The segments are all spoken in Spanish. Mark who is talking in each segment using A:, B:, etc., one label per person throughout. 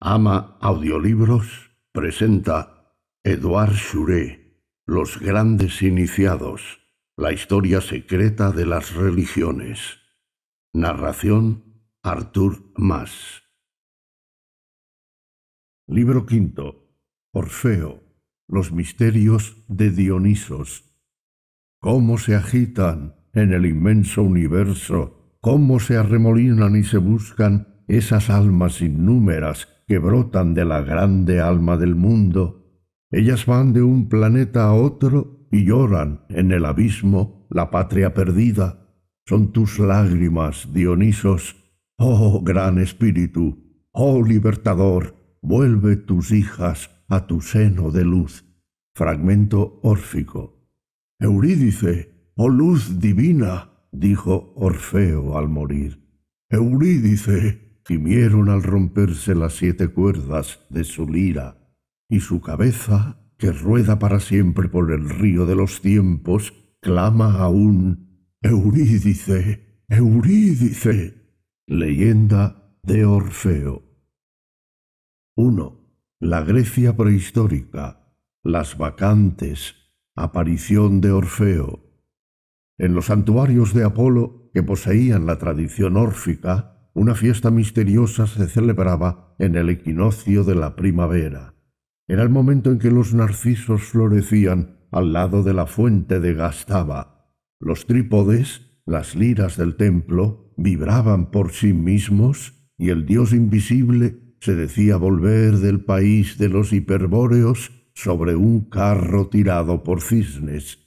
A: Ama Audiolibros presenta Eduard Churé, Los Grandes Iniciados, la historia secreta de las religiones. Narración Artur Mas. Libro quinto. Orfeo. Los misterios de Dionisos. Cómo se agitan en el inmenso universo, cómo se arremolinan y se buscan esas almas innúmeras que brotan de la grande alma del mundo. Ellas van de un planeta a otro y lloran en el abismo la patria perdida. Son tus lágrimas, Dionisos. Oh gran espíritu, oh libertador, vuelve tus hijas a tu seno de luz. Fragmento órfico. Eurídice, oh luz divina, dijo Orfeo al morir gimieron al romperse las siete cuerdas de su lira, y su cabeza, que rueda para siempre por el río de los tiempos, clama aún Eurídice, Eurídice, leyenda de Orfeo. 1. La Grecia prehistórica, las vacantes, aparición de Orfeo. En los santuarios de Apolo que poseían la tradición órfica, una fiesta misteriosa se celebraba en el equinoccio de la primavera. Era el momento en que los narcisos florecían al lado de la fuente de Gastaba. Los trípodes, las liras del templo, vibraban por sí mismos y el dios invisible se decía volver del país de los hiperbóreos sobre un carro tirado por cisnes.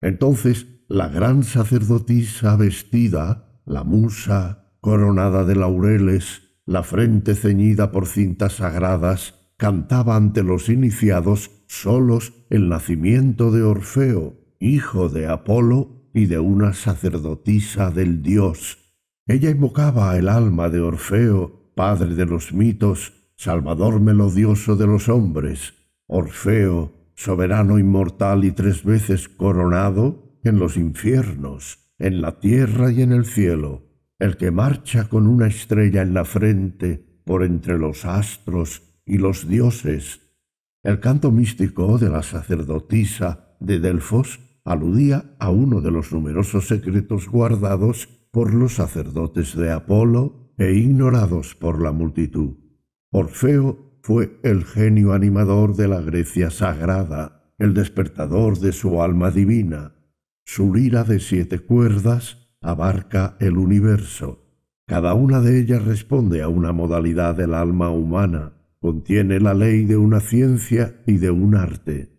A: Entonces la gran sacerdotisa vestida, la musa, coronada de laureles, la frente ceñida por cintas sagradas, cantaba ante los iniciados solos el nacimiento de Orfeo, hijo de Apolo y de una sacerdotisa del dios. Ella invocaba el alma de Orfeo, padre de los mitos, salvador melodioso de los hombres. Orfeo, soberano inmortal y tres veces coronado, en los infiernos, en la tierra y en el cielo, el que marcha con una estrella en la frente por entre los astros y los dioses. El canto místico de la sacerdotisa de Delfos aludía a uno de los numerosos secretos guardados por los sacerdotes de Apolo e ignorados por la multitud. Orfeo fue el genio animador de la Grecia sagrada, el despertador de su alma divina. Su lira de siete cuerdas abarca el universo. Cada una de ellas responde a una modalidad del alma humana, contiene la ley de una ciencia y de un arte.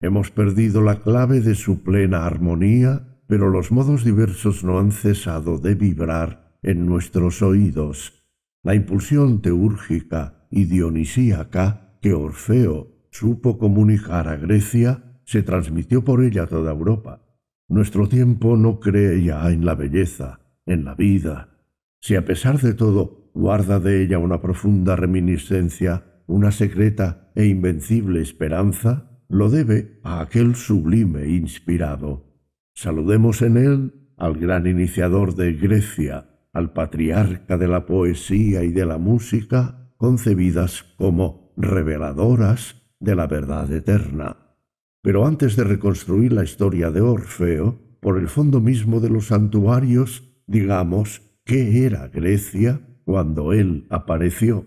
A: Hemos perdido la clave de su plena armonía, pero los modos diversos no han cesado de vibrar en nuestros oídos. La impulsión teúrgica y dionisíaca que Orfeo supo comunicar a Grecia se transmitió por ella a toda Europa. Nuestro tiempo no cree ya en la belleza, en la vida. Si a pesar de todo guarda de ella una profunda reminiscencia, una secreta e invencible esperanza, lo debe a aquel sublime inspirado. Saludemos en él al gran iniciador de Grecia, al patriarca de la poesía y de la música, concebidas como reveladoras de la verdad eterna. Pero antes de reconstruir la historia de Orfeo, por el fondo mismo de los santuarios, digamos, ¿qué era Grecia cuando él apareció?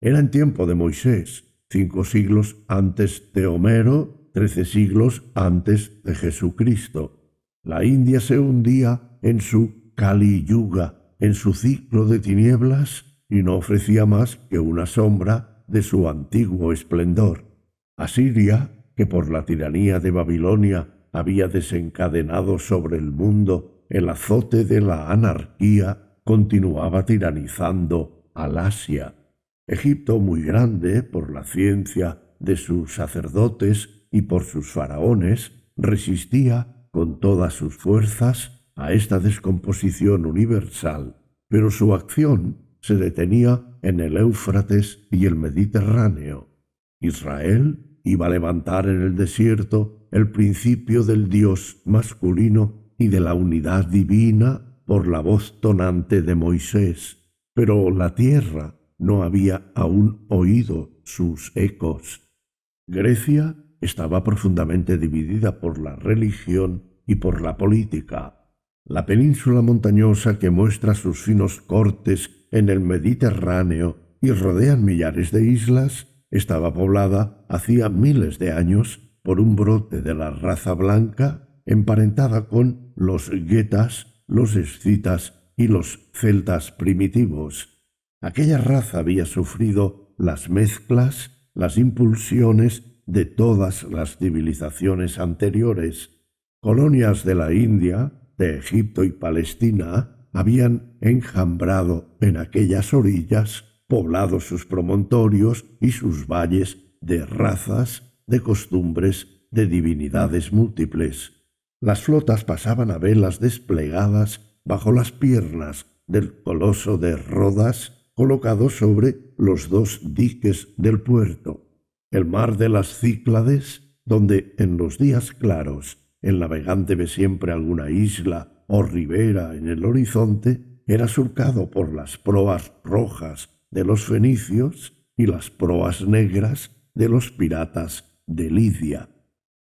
A: Era en tiempo de Moisés, cinco siglos antes de Homero, trece siglos antes de Jesucristo. La India se hundía en su Kali Yuga, en su ciclo de tinieblas, y no ofrecía más que una sombra de su antiguo esplendor. Asiria que por la tiranía de Babilonia había desencadenado sobre el mundo el azote de la anarquía, continuaba tiranizando al Asia. Egipto muy grande por la ciencia de sus sacerdotes y por sus faraones, resistía con todas sus fuerzas a esta descomposición universal, pero su acción se detenía en el Éufrates y el Mediterráneo. Israel iba a levantar en el desierto el principio del Dios masculino y de la unidad divina por la voz tonante de Moisés, pero la tierra no había aún oído sus ecos. Grecia estaba profundamente dividida por la religión y por la política. La península montañosa que muestra sus finos cortes en el Mediterráneo y rodean millares de islas estaba poblada hacía miles de años por un brote de la raza blanca emparentada con los guetas, los escitas y los celtas primitivos. Aquella raza había sufrido las mezclas, las impulsiones de todas las civilizaciones anteriores. Colonias de la India, de Egipto y Palestina habían enjambrado en aquellas orillas poblados sus promontorios y sus valles de razas, de costumbres, de divinidades múltiples. Las flotas pasaban a velas desplegadas bajo las piernas del coloso de Rodas, colocado sobre los dos diques del puerto. El mar de las Cíclades, donde en los días claros el navegante ve siempre alguna isla o ribera en el horizonte, era surcado por las proas rojas de los fenicios y las proas negras de los piratas de Lidia.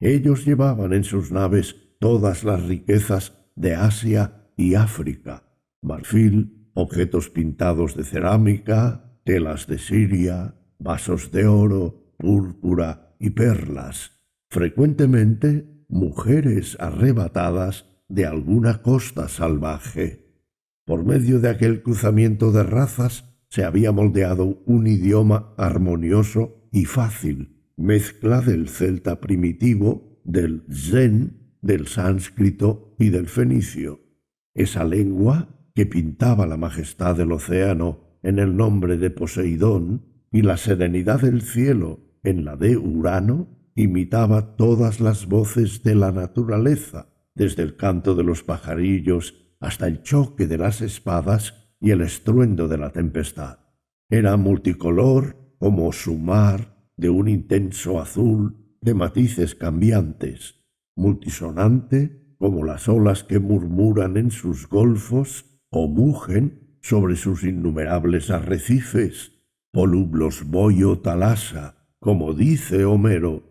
A: Ellos llevaban en sus naves todas las riquezas de Asia y África, marfil, objetos pintados de cerámica, telas de Siria, vasos de oro, púrpura y perlas, frecuentemente mujeres arrebatadas de alguna costa salvaje. Por medio de aquel cruzamiento de razas se había moldeado un idioma armonioso y fácil, mezcla del celta primitivo, del zen, del sánscrito y del fenicio. Esa lengua que pintaba la majestad del océano en el nombre de Poseidón y la serenidad del cielo en la de Urano, imitaba todas las voces de la naturaleza, desde el canto de los pajarillos hasta el choque de las espadas y el estruendo de la tempestad. Era multicolor como su mar de un intenso azul de matices cambiantes, multisonante como las olas que murmuran en sus golfos o mugen sobre sus innumerables arrecifes, polublos boyo talasa, como dice Homero.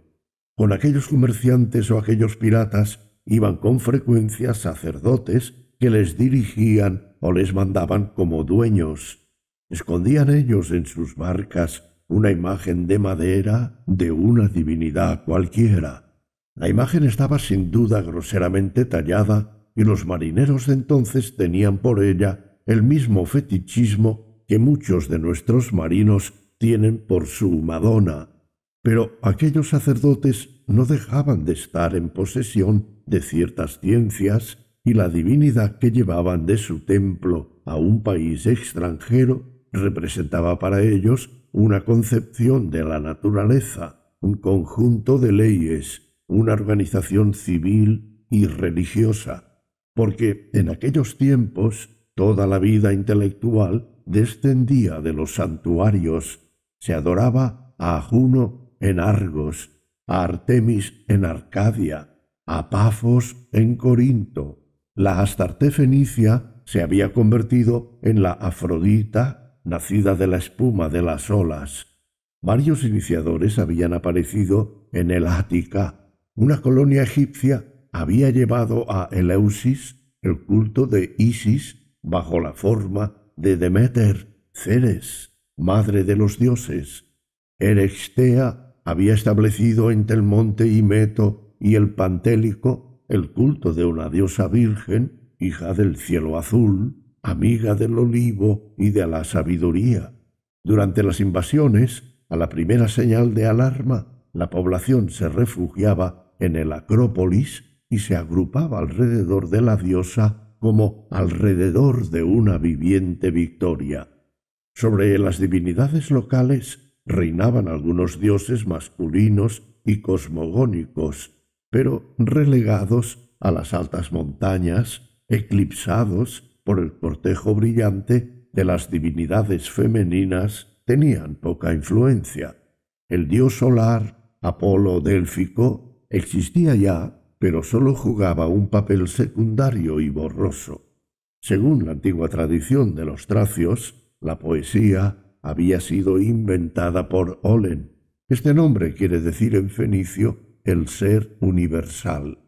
A: Con aquellos comerciantes o aquellos piratas iban con frecuencia sacerdotes que les dirigían o les mandaban como dueños. Escondían ellos en sus barcas una imagen de madera de una divinidad cualquiera. La imagen estaba sin duda groseramente tallada y los marineros entonces tenían por ella el mismo fetichismo que muchos de nuestros marinos tienen por su Madonna. Pero aquellos sacerdotes no dejaban de estar en posesión de ciertas ciencias y la divinidad que llevaban de su templo a un país extranjero representaba para ellos una concepción de la naturaleza, un conjunto de leyes, una organización civil y religiosa, porque en aquellos tiempos toda la vida intelectual descendía de los santuarios, se adoraba a Juno en Argos, a Artemis en Arcadia, a Pafos en Corinto, la Astarte fenicia se había convertido en la Afrodita, nacida de la espuma de las olas. Varios iniciadores habían aparecido en el Ática. Una colonia egipcia había llevado a Eleusis el culto de Isis bajo la forma de Demeter, Ceres, madre de los dioses. Erextea había establecido entre el monte Himeto y el Pantélico el culto de una diosa virgen, hija del cielo azul, amiga del olivo y de la sabiduría. Durante las invasiones, a la primera señal de alarma, la población se refugiaba en el Acrópolis y se agrupaba alrededor de la diosa como alrededor de una viviente victoria. Sobre las divinidades locales reinaban algunos dioses masculinos y cosmogónicos, pero relegados a las altas montañas, eclipsados por el cortejo brillante de las divinidades femeninas, tenían poca influencia. El dios solar, Apolo délfico, existía ya, pero sólo jugaba un papel secundario y borroso. Según la antigua tradición de los tracios, la poesía había sido inventada por Olen. Este nombre quiere decir en fenicio el ser universal.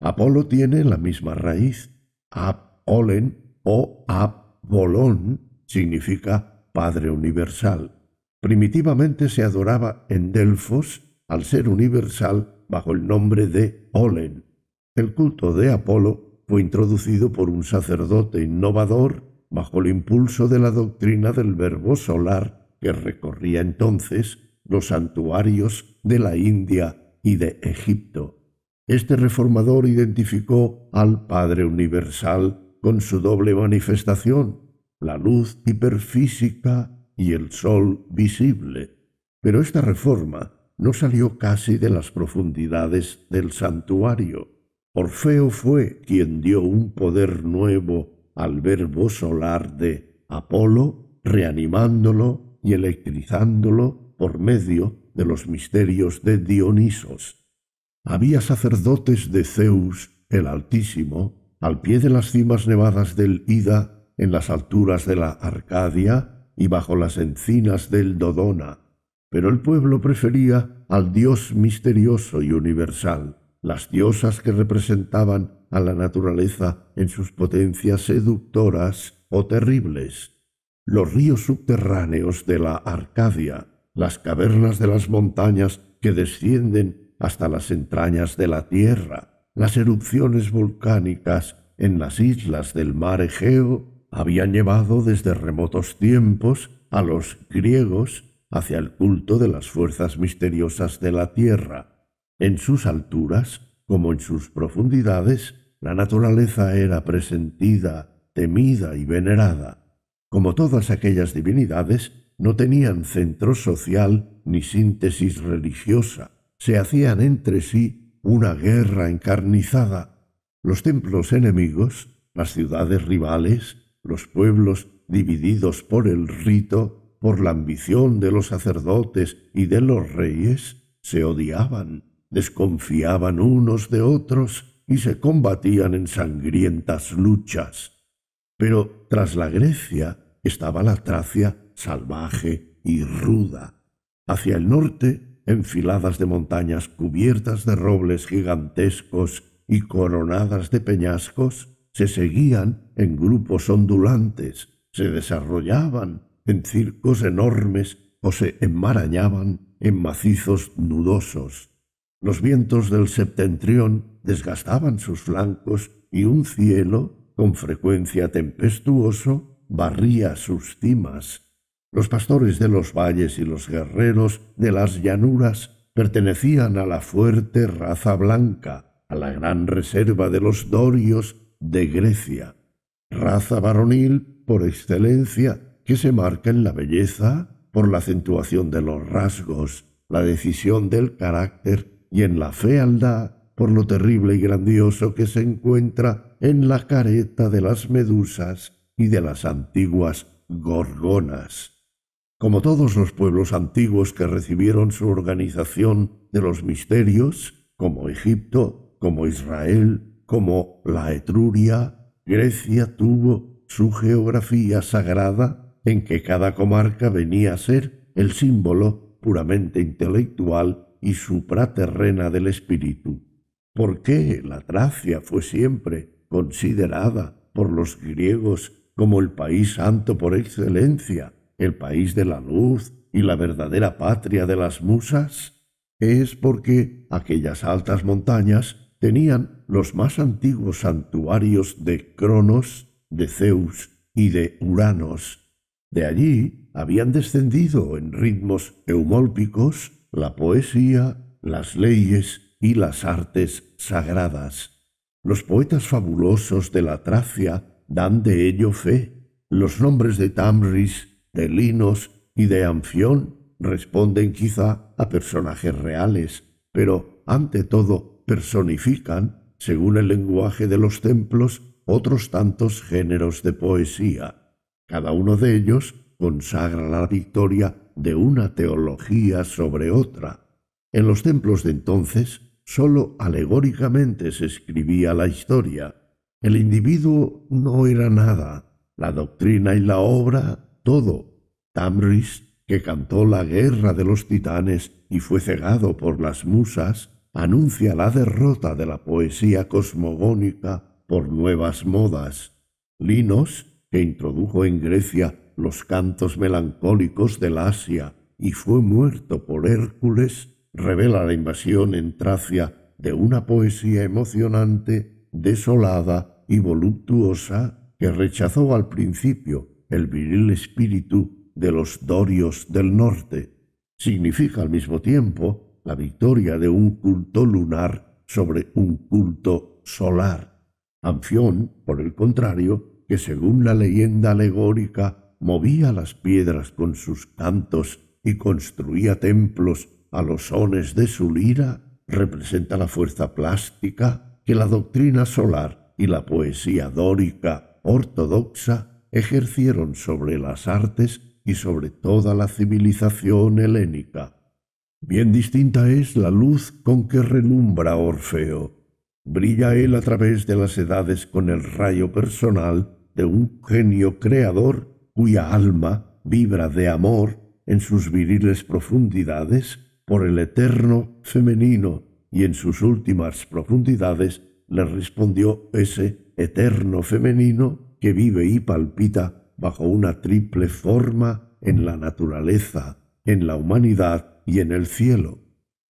A: Apolo tiene la misma raíz. Ab-olen o Apolón significa Padre Universal. Primitivamente se adoraba en Delfos al ser universal bajo el nombre de Olen. El culto de Apolo fue introducido por un sacerdote innovador bajo el impulso de la doctrina del verbo solar que recorría entonces los santuarios de la India y de Egipto. Este reformador identificó al Padre Universal con su doble manifestación, la luz hiperfísica y el sol visible. Pero esta reforma no salió casi de las profundidades del santuario. Orfeo fue quien dio un poder nuevo al verbo solar de Apolo, reanimándolo y electrizándolo por medio de los misterios de Dionisos. Había sacerdotes de Zeus, el Altísimo, al pie de las cimas nevadas del Ida, en las alturas de la Arcadia y bajo las encinas del Dodona, pero el pueblo prefería al dios misterioso y universal, las diosas que representaban a la naturaleza en sus potencias seductoras o terribles, los ríos subterráneos de la Arcadia, las cavernas de las montañas que descienden hasta las entrañas de la tierra, las erupciones volcánicas en las islas del mar Egeo habían llevado desde remotos tiempos a los griegos hacia el culto de las fuerzas misteriosas de la tierra. En sus alturas, como en sus profundidades, la naturaleza era presentida, temida y venerada. Como todas aquellas divinidades, no tenían centro social ni síntesis religiosa. Se hacían entre sí una guerra encarnizada. Los templos enemigos, las ciudades rivales, los pueblos divididos por el rito, por la ambición de los sacerdotes y de los reyes, se odiaban, desconfiaban unos de otros y se combatían en sangrientas luchas. Pero tras la Grecia estaba la Tracia salvaje y ruda. Hacia el norte, enfiladas de montañas cubiertas de robles gigantescos y coronadas de peñascos, se seguían en grupos ondulantes, se desarrollaban en circos enormes o se enmarañaban en macizos nudosos. Los vientos del septentrión desgastaban sus flancos y un cielo, con frecuencia tempestuoso, barría sus cimas, los pastores de los valles y los guerreros de las llanuras pertenecían a la fuerte raza blanca, a la gran reserva de los dorios de Grecia, raza varonil por excelencia que se marca en la belleza por la acentuación de los rasgos, la decisión del carácter y en la fealdad por lo terrible y grandioso que se encuentra en la careta de las medusas y de las antiguas gorgonas. Como todos los pueblos antiguos que recibieron su organización de los misterios, como Egipto, como Israel, como la Etruria, Grecia tuvo su geografía sagrada en que cada comarca venía a ser el símbolo puramente intelectual y supraterrena del espíritu. ¿Por qué la Tracia fue siempre considerada por los griegos como el país santo por excelencia el país de la luz y la verdadera patria de las musas, es porque aquellas altas montañas tenían los más antiguos santuarios de Cronos, de Zeus y de Uranos. De allí habían descendido en ritmos eumólpicos la poesía, las leyes y las artes sagradas. Los poetas fabulosos de la Tracia dan de ello fe. Los nombres de Tamris de Linos y de Anfión responden quizá a personajes reales, pero ante todo personifican, según el lenguaje de los templos, otros tantos géneros de poesía. Cada uno de ellos consagra la victoria de una teología sobre otra. En los templos de entonces, sólo alegóricamente se escribía la historia. El individuo no era nada, la doctrina y la obra todo Tamris, que cantó la guerra de los titanes y fue cegado por las musas, anuncia la derrota de la poesía cosmogónica por nuevas modas. Linos, que introdujo en Grecia los cantos melancólicos del Asia y fue muerto por Hércules, revela la invasión en Tracia de una poesía emocionante, desolada y voluptuosa que rechazó al principio el viril espíritu de los dorios del norte. Significa al mismo tiempo la victoria de un culto lunar sobre un culto solar. Anfión, por el contrario, que según la leyenda alegórica movía las piedras con sus cantos y construía templos a los sones de su lira, representa la fuerza plástica que la doctrina solar y la poesía dórica ortodoxa ejercieron sobre las artes y sobre toda la civilización helénica. Bien distinta es la luz con que relumbra Orfeo. Brilla él a través de las edades con el rayo personal de un genio creador cuya alma vibra de amor en sus viriles profundidades por el eterno femenino y en sus últimas profundidades le respondió ese eterno femenino que vive y palpita bajo una triple forma en la naturaleza, en la humanidad y en el cielo.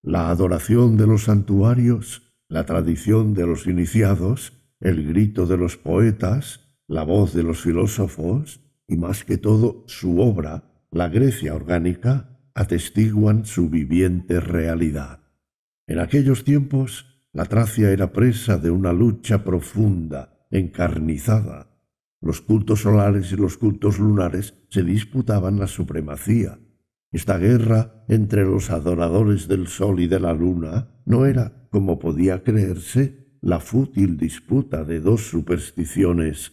A: La adoración de los santuarios, la tradición de los iniciados, el grito de los poetas, la voz de los filósofos y más que todo su obra, la Grecia orgánica, atestiguan su viviente realidad. En aquellos tiempos, la Tracia era presa de una lucha profunda, encarnizada, los cultos solares y los cultos lunares se disputaban la supremacía. Esta guerra entre los adoradores del sol y de la luna no era, como podía creerse, la fútil disputa de dos supersticiones.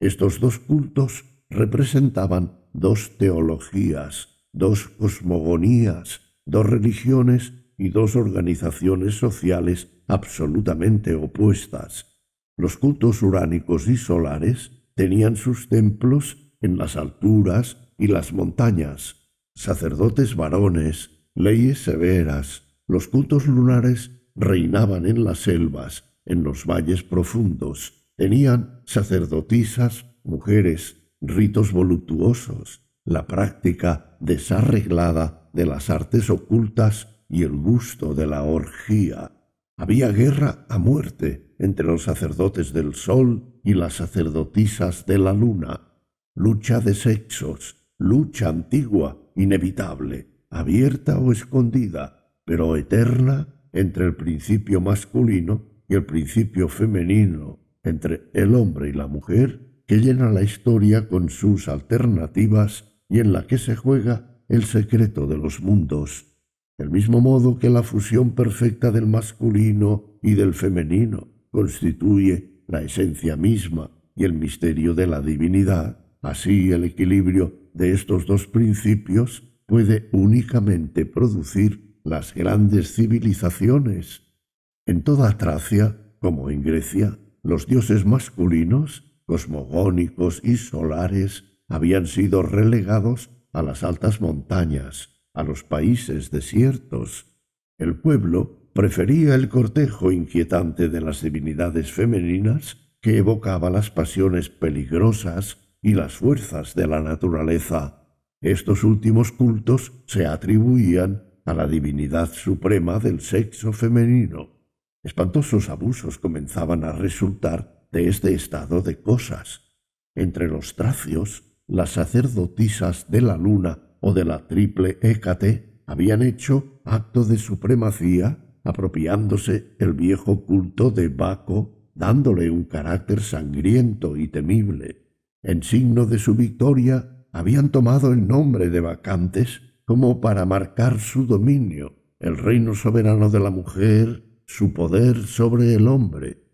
A: Estos dos cultos representaban dos teologías, dos cosmogonías, dos religiones y dos organizaciones sociales absolutamente opuestas. Los cultos uránicos y solares Tenían sus templos en las alturas y las montañas, sacerdotes varones, leyes severas, los cultos lunares reinaban en las selvas, en los valles profundos, tenían sacerdotisas, mujeres, ritos voluptuosos, la práctica desarreglada de las artes ocultas y el gusto de la orgía. Había guerra a muerte entre los sacerdotes del sol y las sacerdotisas de la luna, lucha de sexos, lucha antigua, inevitable, abierta o escondida, pero eterna entre el principio masculino y el principio femenino, entre el hombre y la mujer, que llena la historia con sus alternativas y en la que se juega el secreto de los mundos, del mismo modo que la fusión perfecta del masculino y del femenino constituye la esencia misma y el misterio de la divinidad. Así el equilibrio de estos dos principios puede únicamente producir las grandes civilizaciones. En toda Tracia, como en Grecia, los dioses masculinos, cosmogónicos y solares, habían sido relegados a las altas montañas, a los países desiertos. El pueblo prefería el cortejo inquietante de las divinidades femeninas que evocaba las pasiones peligrosas y las fuerzas de la naturaleza. Estos últimos cultos se atribuían a la divinidad suprema del sexo femenino. Espantosos abusos comenzaban a resultar de este estado de cosas. Entre los tracios, las sacerdotisas de la luna o de la triple Écate habían hecho acto de supremacía apropiándose el viejo culto de Baco, dándole un carácter sangriento y temible. En signo de su victoria, habían tomado el nombre de Bacantes como para marcar su dominio, el reino soberano de la mujer, su poder sobre el hombre.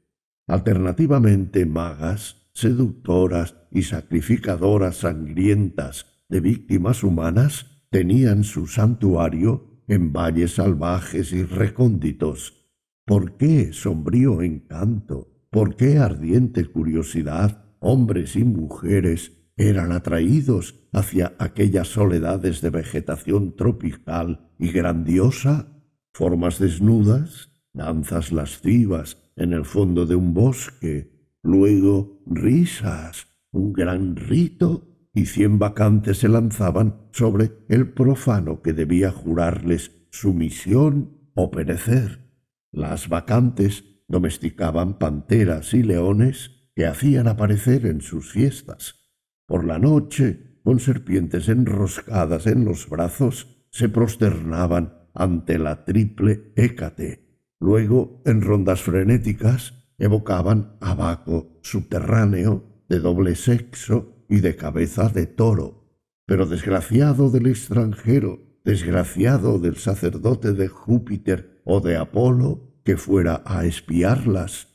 A: Alternativamente, magas, seductoras y sacrificadoras sangrientas de víctimas humanas tenían su santuario en valles salvajes y recónditos. ¿Por qué sombrío encanto? ¿Por qué ardiente curiosidad hombres y mujeres eran atraídos hacia aquellas soledades de vegetación tropical y grandiosa? Formas desnudas, danzas lascivas en el fondo de un bosque, luego risas, un gran rito y cien vacantes se lanzaban sobre el profano que debía jurarles sumisión o perecer. Las vacantes domesticaban panteras y leones que hacían aparecer en sus fiestas. Por la noche, con serpientes enroscadas en los brazos, se prosternaban ante la triple Hécate. Luego, en rondas frenéticas, evocaban a Baco, subterráneo, de doble sexo, y de cabeza de toro. Pero desgraciado del extranjero, desgraciado del sacerdote de Júpiter o de Apolo, que fuera a espiarlas,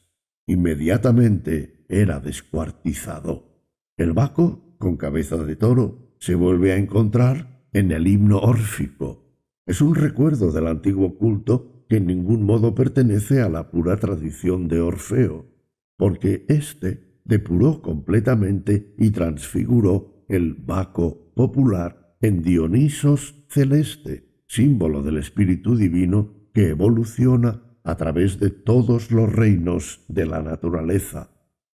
A: inmediatamente era descuartizado. El Baco, con cabeza de toro, se vuelve a encontrar en el himno órfico. Es un recuerdo del antiguo culto que en ningún modo pertenece a la pura tradición de Orfeo, porque éste depuró completamente y transfiguró el Baco popular en Dionisos celeste, símbolo del Espíritu Divino que evoluciona a través de todos los reinos de la naturaleza.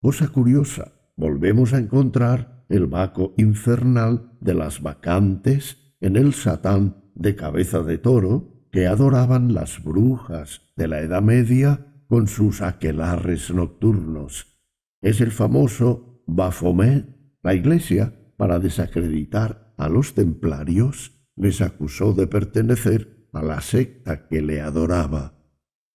A: Cosa curiosa, volvemos a encontrar el Baco infernal de las vacantes en el Satán de cabeza de toro que adoraban las brujas de la Edad Media con sus aquelarres nocturnos es el famoso Baphomet. La Iglesia, para desacreditar a los templarios, les acusó de pertenecer a la secta que le adoraba.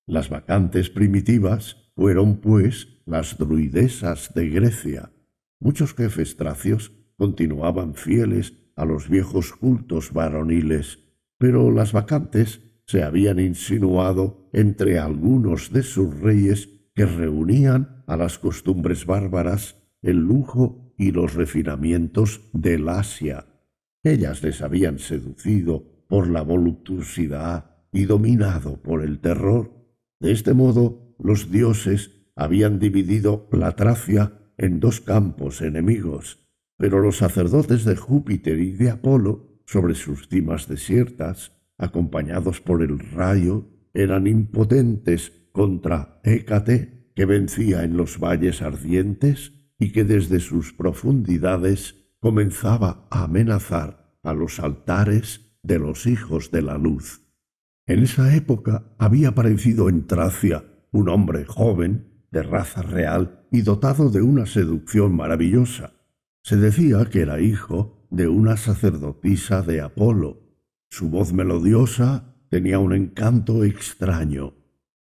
A: Las vacantes primitivas fueron, pues, las druidesas de Grecia. Muchos jefes tracios continuaban fieles a los viejos cultos varoniles, pero las vacantes se habían insinuado entre algunos de sus reyes que reunían a las costumbres bárbaras, el lujo y los refinamientos del Asia. Ellas les habían seducido por la voluptuosidad y dominado por el terror. De este modo, los dioses habían dividido la Tracia en dos campos enemigos, pero los sacerdotes de Júpiter y de Apolo, sobre sus cimas desiertas, acompañados por el rayo, eran impotentes contra Hécate que vencía en los valles ardientes y que desde sus profundidades comenzaba a amenazar a los altares de los hijos de la luz. En esa época había aparecido en Tracia un hombre joven, de raza real y dotado de una seducción maravillosa. Se decía que era hijo de una sacerdotisa de Apolo. Su voz melodiosa tenía un encanto extraño.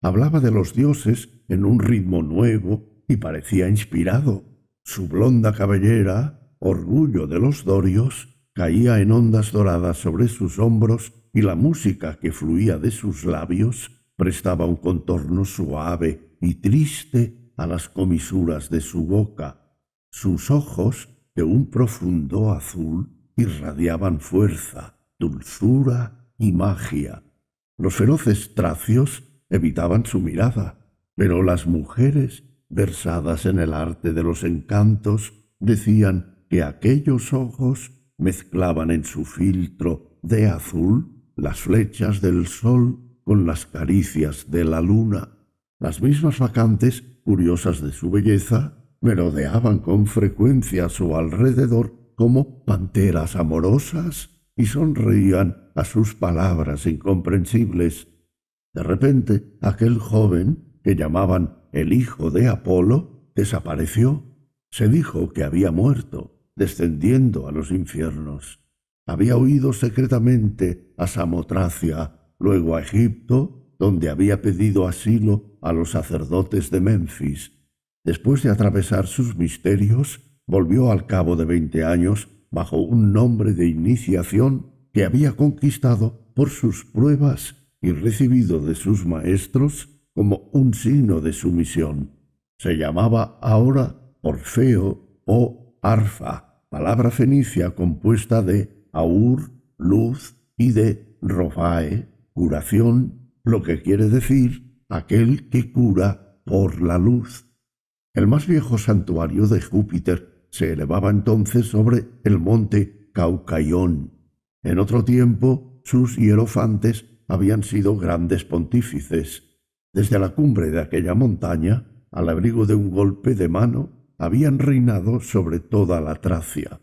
A: Hablaba de los dioses en un ritmo nuevo y parecía inspirado. Su blonda cabellera, orgullo de los dorios, caía en ondas doradas sobre sus hombros y la música que fluía de sus labios prestaba un contorno suave y triste a las comisuras de su boca. Sus ojos, de un profundo azul, irradiaban fuerza, dulzura y magia. Los feroces tracios evitaban su mirada, pero las mujeres, versadas en el arte de los encantos, decían que aquellos ojos mezclaban en su filtro de azul las flechas del sol con las caricias de la luna. Las mismas vacantes, curiosas de su belleza, merodeaban con frecuencia a su alrededor como panteras amorosas y sonreían a sus palabras incomprensibles. De repente, aquel joven que llamaban el hijo de Apolo, desapareció. Se dijo que había muerto, descendiendo a los infiernos. Había huido secretamente a Samotracia, luego a Egipto, donde había pedido asilo a los sacerdotes de Memphis. Después de atravesar sus misterios, volvió al cabo de veinte años bajo un nombre de iniciación que había conquistado por sus pruebas y recibido de sus maestros como un signo de sumisión. Se llamaba ahora Orfeo o Arfa, palabra fenicia compuesta de aur, luz y de rofae, curación, lo que quiere decir aquel que cura por la luz. El más viejo santuario de Júpiter se elevaba entonces sobre el monte Caucayón. En otro tiempo sus hierofantes habían sido grandes pontífices, desde la cumbre de aquella montaña, al abrigo de un golpe de mano, habían reinado sobre toda la Tracia.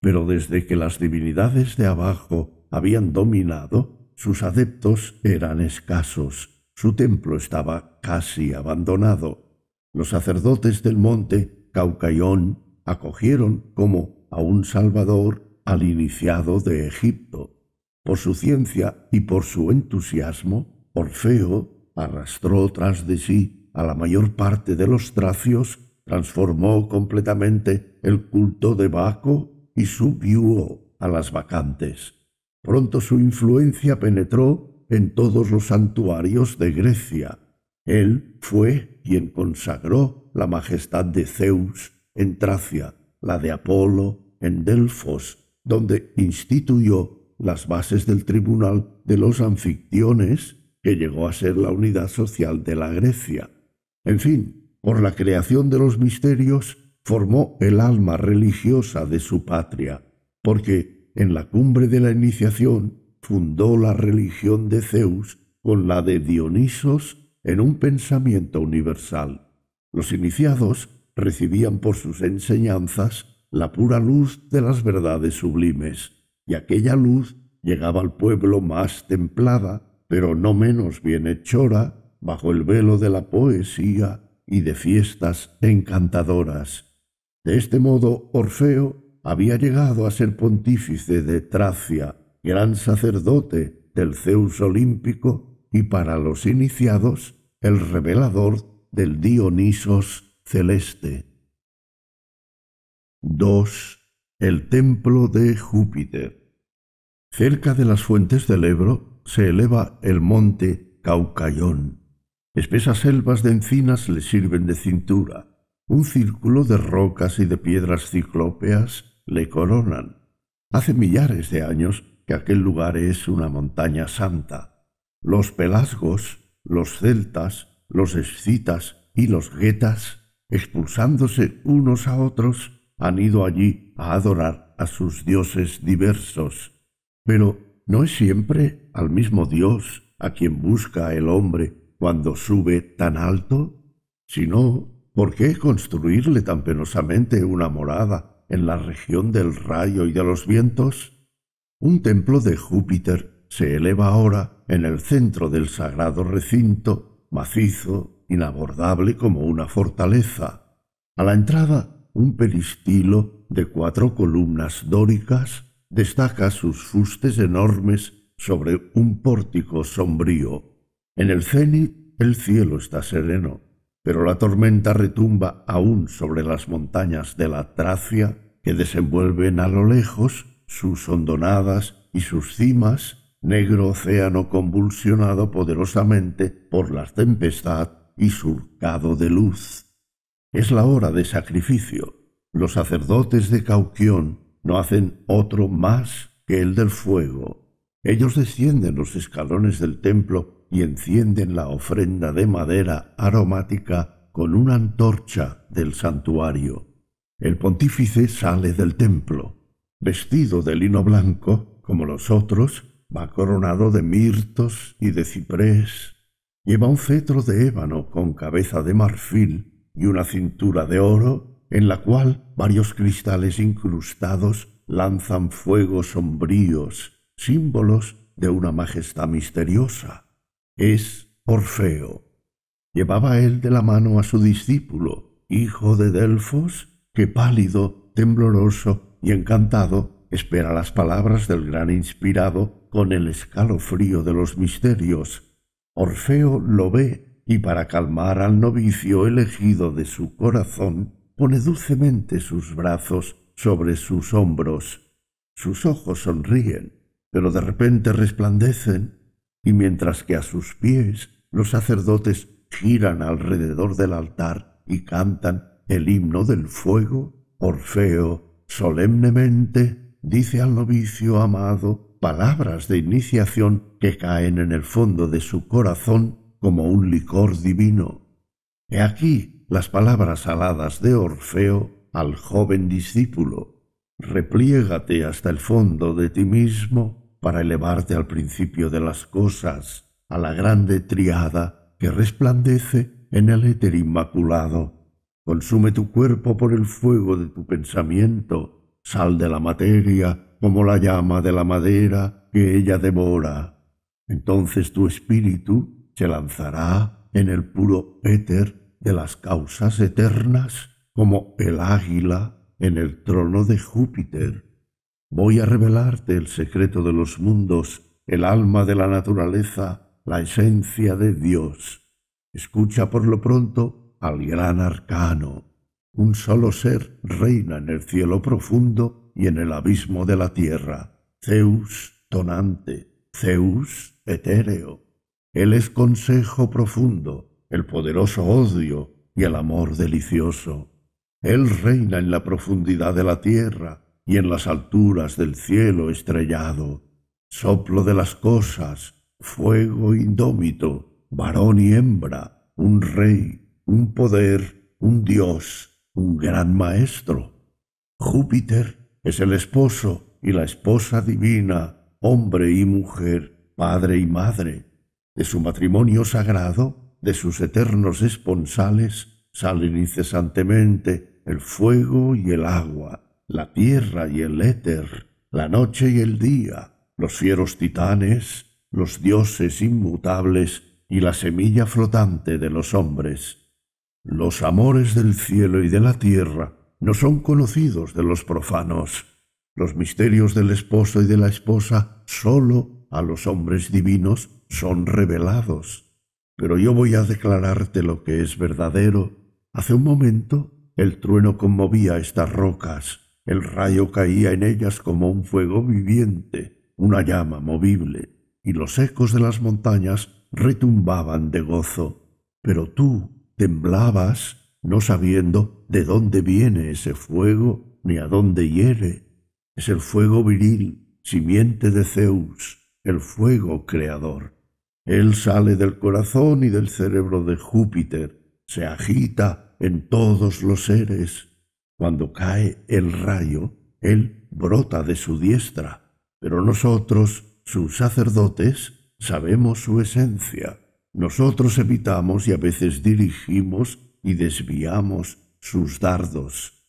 A: Pero desde que las divinidades de abajo habían dominado, sus adeptos eran escasos. Su templo estaba casi abandonado. Los sacerdotes del monte Caucayón acogieron como a un salvador al iniciado de Egipto. Por su ciencia y por su entusiasmo, Orfeo arrastró tras de sí a la mayor parte de los tracios, transformó completamente el culto de Baco y subió a las vacantes. Pronto su influencia penetró en todos los santuarios de Grecia. Él fue quien consagró la majestad de Zeus en Tracia, la de Apolo en Delfos, donde instituyó las bases del tribunal de los anfictiones que llegó a ser la unidad social de la Grecia. En fin, por la creación de los misterios formó el alma religiosa de su patria, porque en la cumbre de la iniciación fundó la religión de Zeus con la de Dionisos en un pensamiento universal. Los iniciados recibían por sus enseñanzas la pura luz de las verdades sublimes, y aquella luz llegaba al pueblo más templada pero no menos bienhechora, bajo el velo de la poesía y de fiestas encantadoras. De este modo, Orfeo había llegado a ser pontífice de Tracia, gran sacerdote del Zeus olímpico y para los iniciados el revelador del Dionisos celeste. 2. El templo de Júpiter. Cerca de las fuentes del Ebro se eleva el monte Caucayón. Espesas selvas de encinas le sirven de cintura. Un círculo de rocas y de piedras ciclópeas le coronan. Hace millares de años que aquel lugar es una montaña santa. Los pelasgos, los celtas, los escitas y los guetas, expulsándose unos a otros, han ido allí a adorar a sus dioses diversos. Pero ¿No es siempre al mismo Dios a quien busca el hombre cuando sube tan alto? Si no, ¿por qué construirle tan penosamente una morada en la región del rayo y de los vientos? Un templo de Júpiter se eleva ahora en el centro del sagrado recinto, macizo, inabordable como una fortaleza. A la entrada, un peristilo de cuatro columnas dóricas destaca sus fustes enormes sobre un pórtico sombrío. En el cenit el cielo está sereno, pero la tormenta retumba aún sobre las montañas de la Tracia, que desenvuelven a lo lejos sus hondonadas y sus cimas, negro océano convulsionado poderosamente por la tempestad y surcado de luz. Es la hora de sacrificio. Los sacerdotes de Cauquión no hacen otro más que el del fuego. Ellos descienden los escalones del templo y encienden la ofrenda de madera aromática con una antorcha del santuario. El pontífice sale del templo. Vestido de lino blanco, como los otros, va coronado de mirtos y de ciprés. Lleva un cetro de ébano con cabeza de marfil y una cintura de oro en la cual varios cristales incrustados lanzan fuegos sombríos, símbolos de una majestad misteriosa. Es Orfeo. Llevaba él de la mano a su discípulo, hijo de Delfos, que pálido, tembloroso y encantado espera las palabras del gran inspirado con el escalofrío de los misterios. Orfeo lo ve y para calmar al novicio elegido de su corazón, pone dulcemente sus brazos sobre sus hombros. Sus ojos sonríen, pero de repente resplandecen, y mientras que a sus pies los sacerdotes giran alrededor del altar y cantan el himno del fuego, Orfeo solemnemente dice al novicio amado palabras de iniciación que caen en el fondo de su corazón como un licor divino. He aquí las palabras aladas de Orfeo al joven discípulo. Repliégate hasta el fondo de ti mismo para elevarte al principio de las cosas, a la grande triada que resplandece en el éter inmaculado. Consume tu cuerpo por el fuego de tu pensamiento, sal de la materia como la llama de la madera que ella devora. Entonces tu espíritu se lanzará en el puro éter de las causas eternas como el águila en el trono de Júpiter. Voy a revelarte el secreto de los mundos, el alma de la naturaleza, la esencia de Dios. Escucha por lo pronto al gran arcano. Un solo ser reina en el cielo profundo y en el abismo de la tierra. Zeus tonante, Zeus etéreo. Él es consejo profundo, el poderoso odio y el amor delicioso. Él reina en la profundidad de la tierra y en las alturas del cielo estrellado. Soplo de las cosas, fuego indómito, varón y hembra, un rey, un poder, un dios, un gran maestro. Júpiter es el esposo y la esposa divina, hombre y mujer, padre y madre. De su matrimonio sagrado de sus eternos esponsales salen incesantemente el fuego y el agua, la tierra y el éter, la noche y el día, los fieros titanes, los dioses inmutables y la semilla flotante de los hombres. Los amores del cielo y de la tierra no son conocidos de los profanos. Los misterios del esposo y de la esposa sólo a los hombres divinos son revelados pero yo voy a declararte lo que es verdadero. Hace un momento el trueno conmovía estas rocas, el rayo caía en ellas como un fuego viviente, una llama movible, y los ecos de las montañas retumbaban de gozo. Pero tú temblabas, no sabiendo de dónde viene ese fuego ni a dónde hiere. Es el fuego viril, simiente de Zeus, el fuego creador. Él sale del corazón y del cerebro de Júpiter, se agita en todos los seres. Cuando cae el rayo, Él brota de su diestra, pero nosotros, sus sacerdotes, sabemos su esencia. Nosotros evitamos y a veces dirigimos y desviamos sus dardos.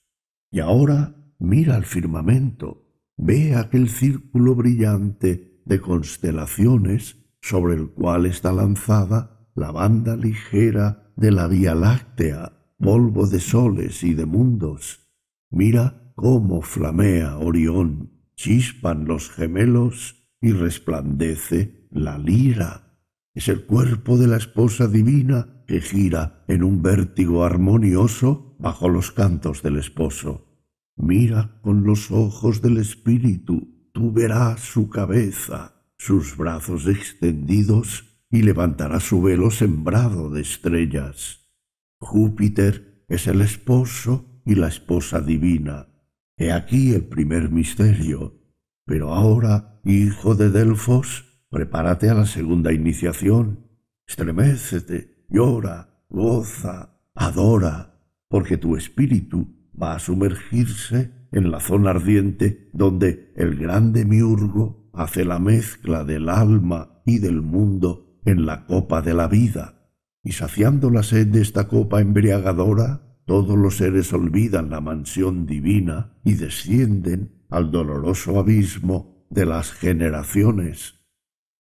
A: Y ahora mira al firmamento, ve aquel círculo brillante de constelaciones sobre el cual está lanzada la banda ligera de la Vía Láctea, polvo de soles y de mundos. Mira cómo flamea Orión, chispan los gemelos y resplandece la lira. Es el cuerpo de la esposa divina que gira en un vértigo armonioso bajo los cantos del esposo. Mira con los ojos del espíritu, tú verás su cabeza sus brazos extendidos y levantará su velo sembrado de estrellas. Júpiter es el esposo y la esposa divina. He aquí el primer misterio. Pero ahora, hijo de Delfos, prepárate a la segunda iniciación. Estremécete, llora, goza, adora, porque tu espíritu va a sumergirse en la zona ardiente donde el grande miurgo hace la mezcla del alma y del mundo en la copa de la vida. Y saciando la sed de esta copa embriagadora, todos los seres olvidan la mansión divina y descienden al doloroso abismo de las generaciones.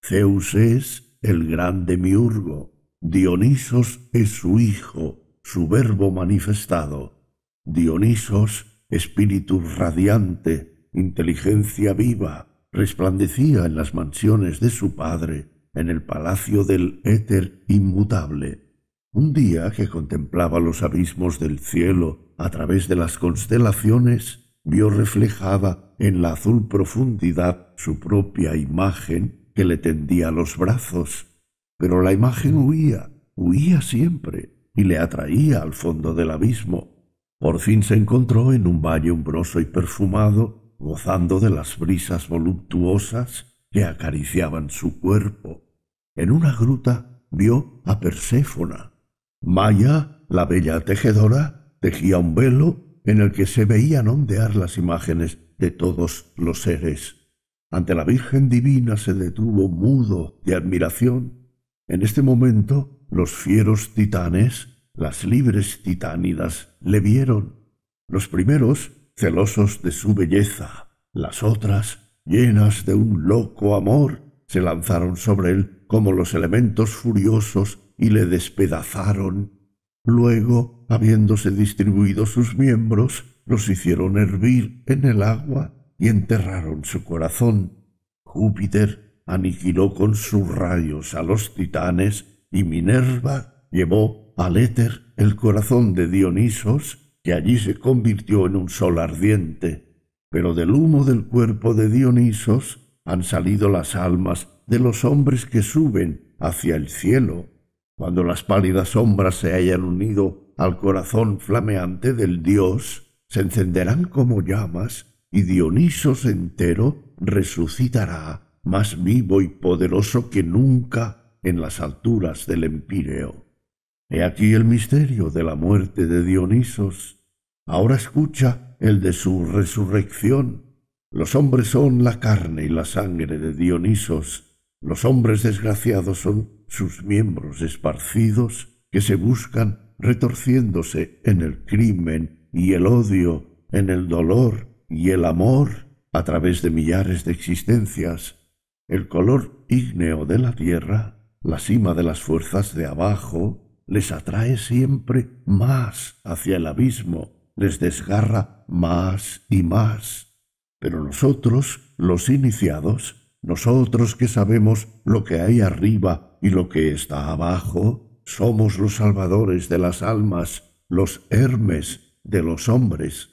A: Zeus es el gran demiurgo Dionisos es su hijo, su verbo manifestado. Dionisos, espíritu radiante, inteligencia viva, resplandecía en las mansiones de su padre, en el palacio del éter inmutable. Un día que contemplaba los abismos del cielo a través de las constelaciones, vio reflejada en la azul profundidad su propia imagen que le tendía los brazos. Pero la imagen huía, huía siempre, y le atraía al fondo del abismo. Por fin se encontró en un valle umbroso y perfumado gozando de las brisas voluptuosas que acariciaban su cuerpo. En una gruta vio a Perséfona. Maya, la bella tejedora, tejía un velo en el que se veían ondear las imágenes de todos los seres. Ante la Virgen Divina se detuvo mudo de admiración. En este momento los fieros titanes, las libres titánidas, le vieron. Los primeros celosos de su belleza. Las otras, llenas de un loco amor, se lanzaron sobre él como los elementos furiosos y le despedazaron. Luego, habiéndose distribuido sus miembros, los hicieron hervir en el agua y enterraron su corazón. Júpiter aniquiló con sus rayos a los titanes y Minerva llevó al éter el corazón de Dionisos que allí se convirtió en un sol ardiente, pero del humo del cuerpo de Dionisos han salido las almas de los hombres que suben hacia el cielo, cuando las pálidas sombras se hayan unido al corazón flameante del dios, se encenderán como llamas y Dionisos entero resucitará más vivo y poderoso que nunca en las alturas del empíreo. He aquí el misterio de la muerte de Dionisos. Ahora escucha el de su resurrección. Los hombres son la carne y la sangre de Dionisos. Los hombres desgraciados son sus miembros esparcidos que se buscan retorciéndose en el crimen y el odio, en el dolor y el amor a través de millares de existencias. El color ígneo de la tierra, la cima de las fuerzas de abajo, les atrae siempre más hacia el abismo, les desgarra más y más. Pero nosotros, los iniciados, nosotros que sabemos lo que hay arriba y lo que está abajo, somos los salvadores de las almas, los hermes de los hombres.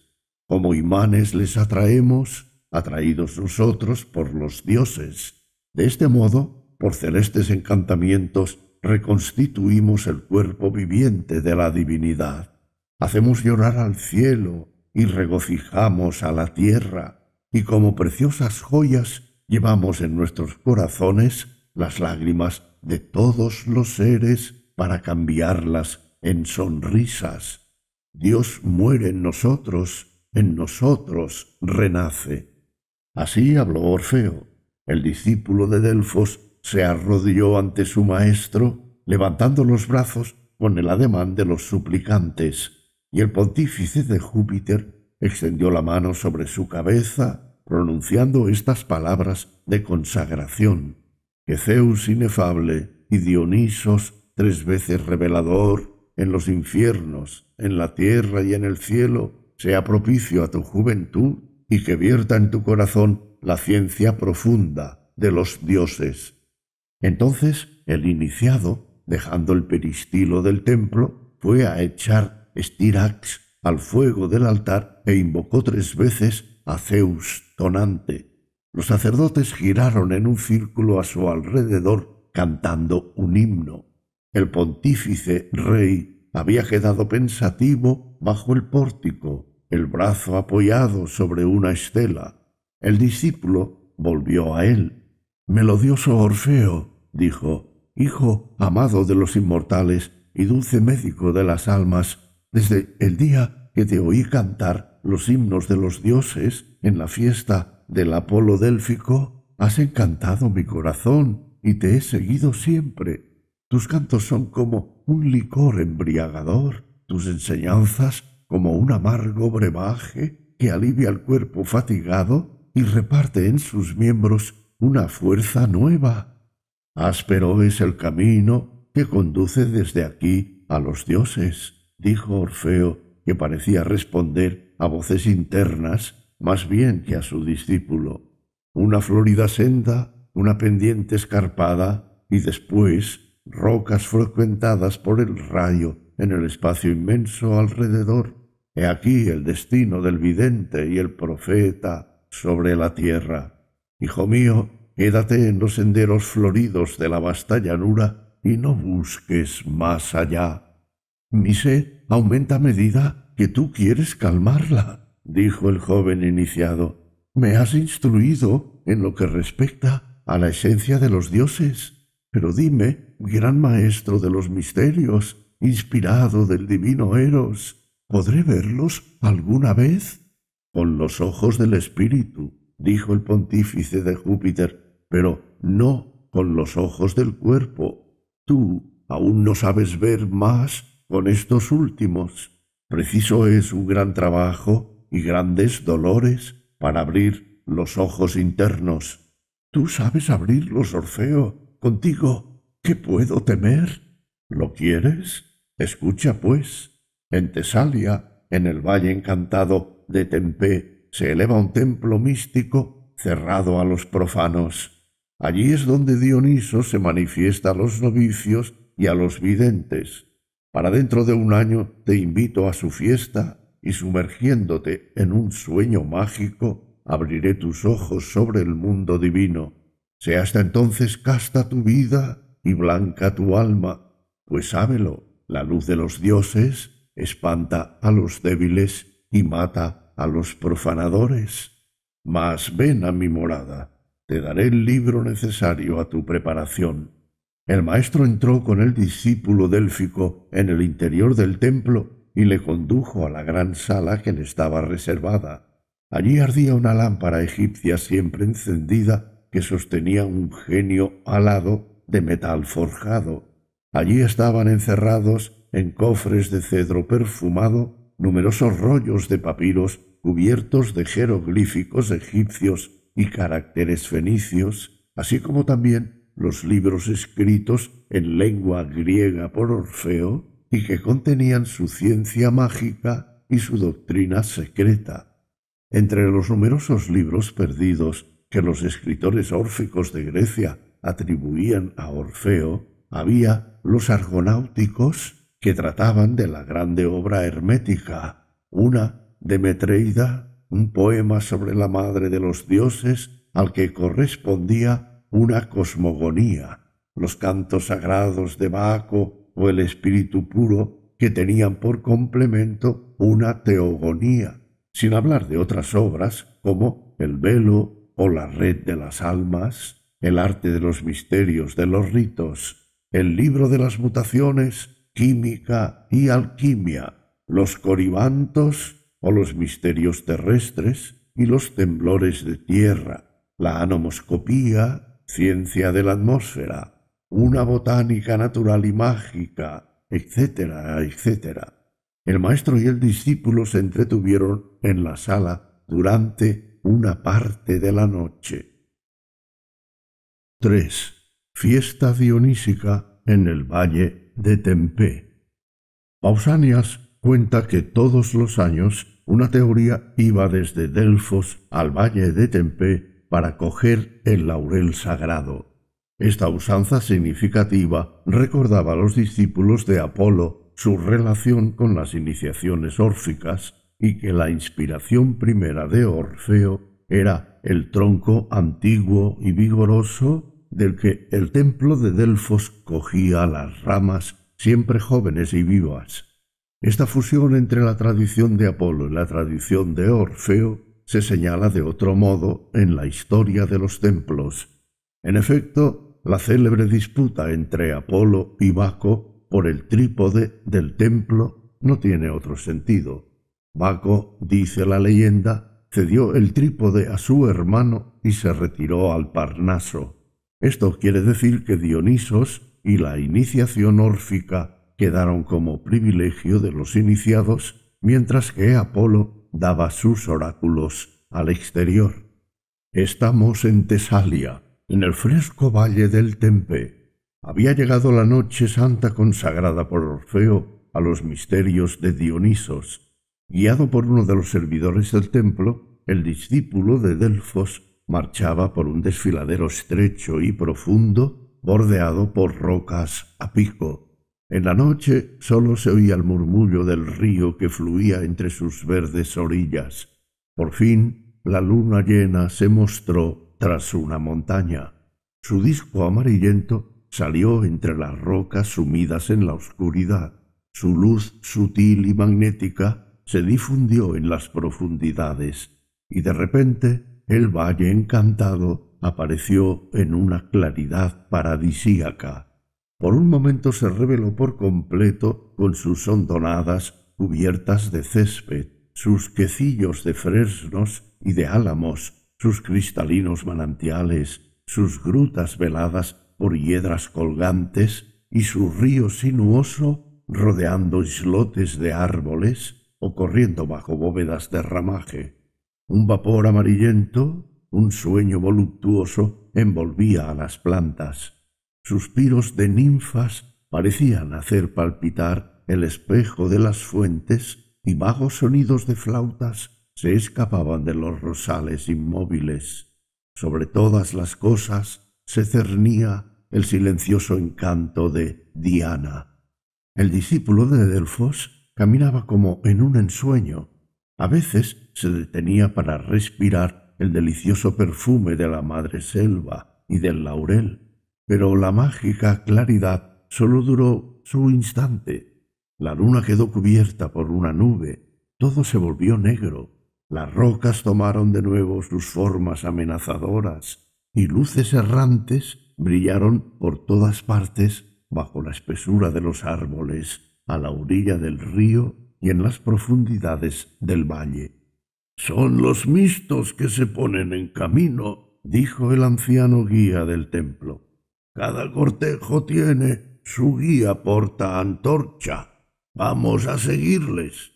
A: Como imanes les atraemos, atraídos nosotros por los dioses. De este modo, por celestes encantamientos reconstituimos el cuerpo viviente de la divinidad. Hacemos llorar al cielo y regocijamos a la tierra, y como preciosas joyas llevamos en nuestros corazones las lágrimas de todos los seres para cambiarlas en sonrisas. Dios muere en nosotros, en nosotros renace. Así habló Orfeo, el discípulo de Delfos se arrodilló ante su maestro, levantando los brazos con el ademán de los suplicantes, y el pontífice de Júpiter extendió la mano sobre su cabeza, pronunciando estas palabras de consagración, que Zeus inefable y Dionisos, tres veces revelador, en los infiernos, en la tierra y en el cielo, sea propicio a tu juventud y que vierta en tu corazón la ciencia profunda de los dioses entonces el iniciado, dejando el peristilo del templo, fue a echar estirax al fuego del altar e invocó tres veces a Zeus tonante. Los sacerdotes giraron en un círculo a su alrededor cantando un himno. El pontífice rey había quedado pensativo bajo el pórtico, el brazo apoyado sobre una estela. El discípulo volvió a él. Melodioso Orfeo, dijo, Hijo amado de los inmortales y dulce médico de las almas, desde el día que te oí cantar los himnos de los dioses en la fiesta del Apolo Délfico, has encantado mi corazón y te he seguido siempre. Tus cantos son como un licor embriagador, tus enseñanzas como un amargo brebaje que alivia el cuerpo fatigado y reparte en sus miembros una fuerza nueva. Áspero es el camino que conduce desde aquí a los dioses, dijo Orfeo, que parecía responder a voces internas más bien que a su discípulo. Una florida senda, una pendiente escarpada y después rocas frecuentadas por el rayo en el espacio inmenso alrededor. He aquí el destino del vidente y el profeta sobre la tierra. Hijo mío, Quédate en los senderos floridos de la vasta llanura y no busques más allá. Mi sed aumenta a medida que tú quieres calmarla, dijo el joven iniciado. Me has instruido en lo que respecta a la esencia de los dioses. Pero dime, gran maestro de los misterios, inspirado del divino Eros, ¿podré verlos alguna vez? Con los ojos del espíritu, dijo el pontífice de Júpiter, pero no con los ojos del cuerpo. Tú aún no sabes ver más con estos últimos. Preciso es un gran trabajo y grandes dolores para abrir los ojos internos. Tú sabes abrirlos, Orfeo. Contigo, ¿qué puedo temer? ¿Lo quieres? Escucha, pues. En Tesalia, en el valle encantado de Tempé, se eleva un templo místico cerrado a los profanos. Allí es donde Dioniso se manifiesta a los novicios y a los videntes. Para dentro de un año te invito a su fiesta y sumergiéndote en un sueño mágico, abriré tus ojos sobre el mundo divino. Sea hasta entonces casta tu vida y blanca tu alma, pues sábelo, la luz de los dioses espanta a los débiles y mata a los profanadores. Mas ven a mi morada, te daré el libro necesario a tu preparación. El maestro entró con el discípulo délfico en el interior del templo y le condujo a la gran sala que le estaba reservada. Allí ardía una lámpara egipcia siempre encendida que sostenía un genio alado de metal forjado. Allí estaban encerrados en cofres de cedro perfumado numerosos rollos de papiros cubiertos de jeroglíficos egipcios y caracteres fenicios, así como también los libros escritos en lengua griega por Orfeo y que contenían su ciencia mágica y su doctrina secreta. Entre los numerosos libros perdidos que los escritores órficos de Grecia atribuían a Orfeo, había los argonáuticos que trataban de la grande obra hermética, una de un poema sobre la madre de los dioses al que correspondía una cosmogonía, los cantos sagrados de Baco o el espíritu puro que tenían por complemento una teogonía, sin hablar de otras obras como el velo o la red de las almas, el arte de los misterios de los ritos, el libro de las mutaciones, química y alquimia, los coribantos o los misterios terrestres y los temblores de tierra, la anomoscopía, ciencia de la atmósfera, una botánica natural y mágica, etcétera, etcétera. El maestro y el discípulo se entretuvieron en la sala durante una parte de la noche. 3. Fiesta dionísica en el valle de Tempé. Pausanias cuenta que todos los años una teoría iba desde Delfos al valle de Tempe para coger el laurel sagrado. Esta usanza significativa recordaba a los discípulos de Apolo su relación con las iniciaciones órficas y que la inspiración primera de Orfeo era el tronco antiguo y vigoroso del que el templo de Delfos cogía las ramas siempre jóvenes y vivas esta fusión entre la tradición de Apolo y la tradición de Orfeo se señala de otro modo en la historia de los templos. En efecto, la célebre disputa entre Apolo y Baco por el trípode del templo no tiene otro sentido. Baco, dice la leyenda, cedió el trípode a su hermano y se retiró al Parnaso. Esto quiere decir que Dionisos y la iniciación órfica quedaron como privilegio de los iniciados, mientras que Apolo daba sus oráculos al exterior. Estamos en Tesalia, en el fresco valle del Tempe. Había llegado la noche santa consagrada por Orfeo a los misterios de Dionisos. Guiado por uno de los servidores del templo, el discípulo de Delfos marchaba por un desfiladero estrecho y profundo, bordeado por rocas a pico. En la noche solo se oía el murmullo del río que fluía entre sus verdes orillas. Por fin, la luna llena se mostró tras una montaña. Su disco amarillento salió entre las rocas sumidas en la oscuridad. Su luz sutil y magnética se difundió en las profundidades, y de repente el valle encantado apareció en una claridad paradisíaca por un momento se reveló por completo con sus hondonadas cubiertas de césped, sus quecillos de fresnos y de álamos, sus cristalinos manantiales, sus grutas veladas por hiedras colgantes y su río sinuoso rodeando islotes de árboles o corriendo bajo bóvedas de ramaje. Un vapor amarillento, un sueño voluptuoso envolvía a las plantas Suspiros de ninfas parecían hacer palpitar el espejo de las fuentes y vagos sonidos de flautas se escapaban de los rosales inmóviles. Sobre todas las cosas se cernía el silencioso encanto de Diana. El discípulo de Delfos caminaba como en un ensueño. A veces se detenía para respirar el delicioso perfume de la madre selva y del laurel, pero la mágica claridad solo duró su instante. La luna quedó cubierta por una nube, todo se volvió negro, las rocas tomaron de nuevo sus formas amenazadoras, y luces errantes brillaron por todas partes bajo la espesura de los árboles, a la orilla del río y en las profundidades del valle. Son los mistos que se ponen en camino, dijo el anciano guía del templo. Cada cortejo tiene su guía porta antorcha. Vamos a seguirles.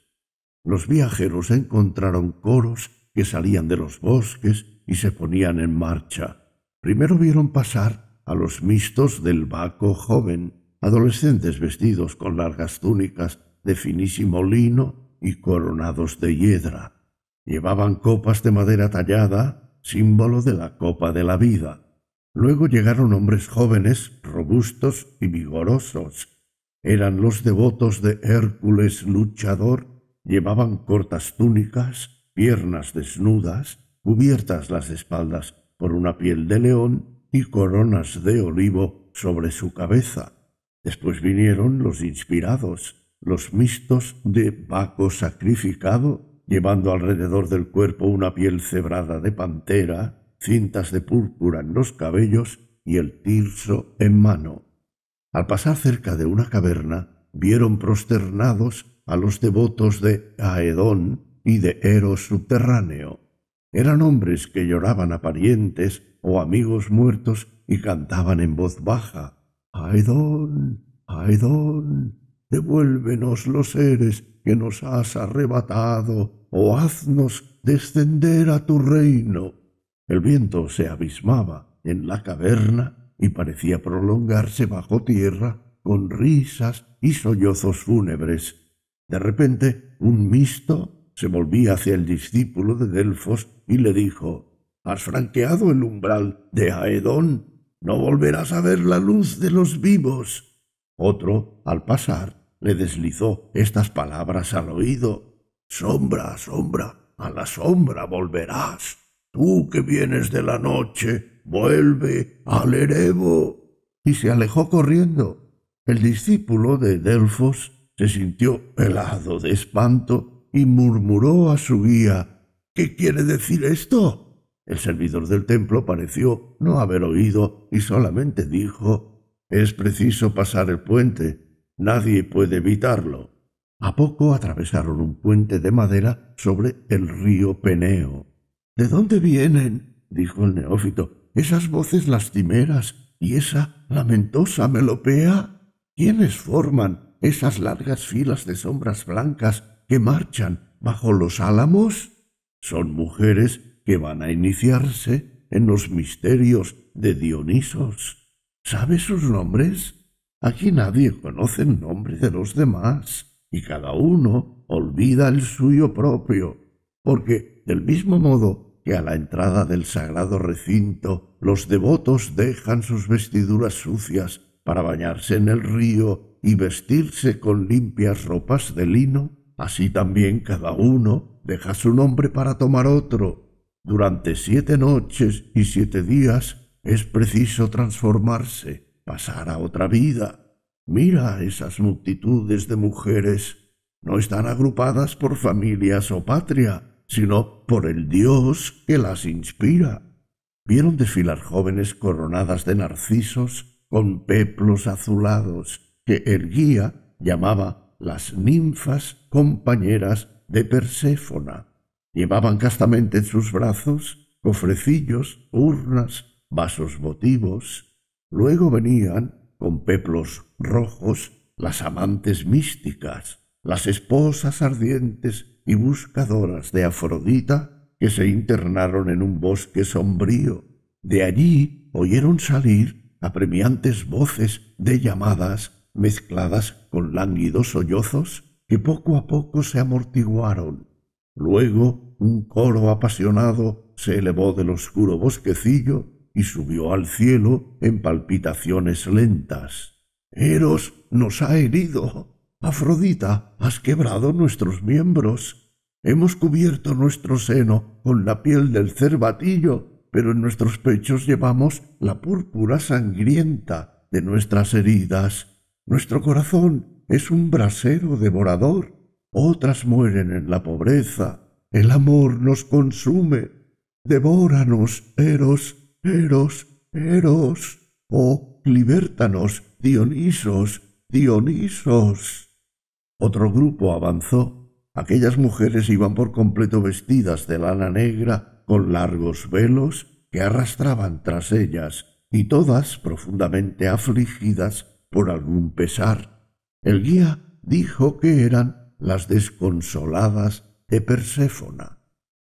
A: Los viajeros encontraron coros que salían de los bosques y se ponían en marcha. Primero vieron pasar a los mistos del Baco joven, adolescentes vestidos con largas túnicas de finísimo lino y coronados de hiedra. Llevaban copas de madera tallada, símbolo de la copa de la vida Luego llegaron hombres jóvenes, robustos y vigorosos. Eran los devotos de Hércules luchador, llevaban cortas túnicas, piernas desnudas, cubiertas las espaldas por una piel de león y coronas de olivo sobre su cabeza. Después vinieron los inspirados, los mistos de Baco sacrificado, llevando alrededor del cuerpo una piel cebrada de pantera, cintas de púrpura en los cabellos y el tirso en mano. Al pasar cerca de una caverna, vieron prosternados a los devotos de Aedón y de Eros subterráneo. Eran hombres que lloraban a parientes o amigos muertos y cantaban en voz baja Aedón, Aedón, devuélvenos los seres que nos has arrebatado, o haznos descender a tu reino. El viento se abismaba en la caverna y parecía prolongarse bajo tierra con risas y sollozos fúnebres. De repente, un misto se volvía hacia el discípulo de Delfos y le dijo Has franqueado el umbral de Aedón, no volverás a ver la luz de los vivos. Otro, al pasar, le deslizó estas palabras al oído Sombra, sombra, a la sombra volverás. Tú que vienes de la noche, vuelve al Erebo. Y se alejó corriendo. El discípulo de Delfos se sintió helado de espanto y murmuró a su guía, ¿Qué quiere decir esto? El servidor del templo pareció no haber oído y solamente dijo, Es preciso pasar el puente, nadie puede evitarlo. A poco atravesaron un puente de madera sobre el río Peneo. ¿De dónde vienen? dijo el neófito. ¿Esas voces lastimeras y esa lamentosa melopea? ¿Quiénes forman esas largas filas de sombras blancas que marchan bajo los álamos? Son mujeres que van a iniciarse en los misterios de Dionisos. ¿Sabe sus nombres? Aquí nadie conoce el nombre de los demás, y cada uno olvida el suyo propio, porque del mismo modo que a la entrada del sagrado recinto los devotos dejan sus vestiduras sucias para bañarse en el río y vestirse con limpias ropas de lino, así también cada uno deja su nombre para tomar otro. Durante siete noches y siete días es preciso transformarse, pasar a otra vida. Mira esas multitudes de mujeres. No están agrupadas por familias o patria, sino por el Dios que las inspira. Vieron desfilar jóvenes coronadas de narcisos con peplos azulados, que el guía llamaba las ninfas compañeras de Perséfona. Llevaban castamente en sus brazos cofrecillos, urnas, vasos votivos. Luego venían, con peplos rojos, las amantes místicas, las esposas ardientes y buscadoras de Afrodita que se internaron en un bosque sombrío. De allí oyeron salir apremiantes voces de llamadas mezcladas con lánguidos sollozos que poco a poco se amortiguaron. Luego un coro apasionado se elevó del oscuro bosquecillo y subió al cielo en palpitaciones lentas. Eros nos ha herido, Afrodita, has quebrado nuestros miembros. Hemos cubierto nuestro seno con la piel del cervatillo, pero en nuestros pechos llevamos la púrpura sangrienta de nuestras heridas. Nuestro corazón es un brasero devorador. Otras mueren en la pobreza. El amor nos consume. Devóranos, Eros, Eros, Eros. Oh, libertanos, Dionisos, Dionisos. Otro grupo avanzó. Aquellas mujeres iban por completo vestidas de lana negra, con largos velos que arrastraban tras ellas, y todas profundamente afligidas por algún pesar. El guía dijo que eran las desconsoladas de Perséfona.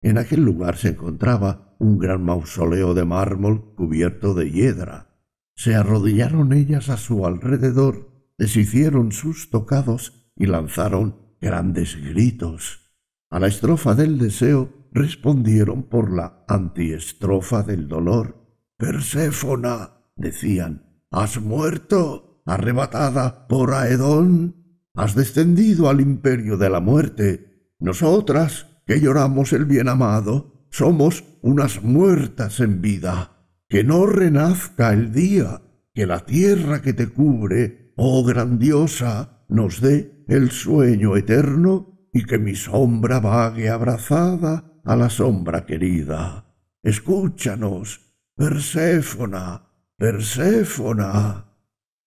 A: En aquel lugar se encontraba un gran mausoleo de mármol cubierto de hiedra. Se arrodillaron ellas a su alrededor, deshicieron sus tocados y lanzaron grandes gritos. A la estrofa del deseo respondieron por la antiestrofa del dolor. Perséfona, decían, has muerto, arrebatada por Aedón, has descendido al imperio de la muerte. Nosotras, que lloramos el bien amado, somos unas muertas en vida. Que no renazca el día, que la tierra que te cubre, oh grandiosa, nos dé el sueño eterno y que mi sombra vague abrazada a la sombra querida. Escúchanos, Perséfona, Perséfona.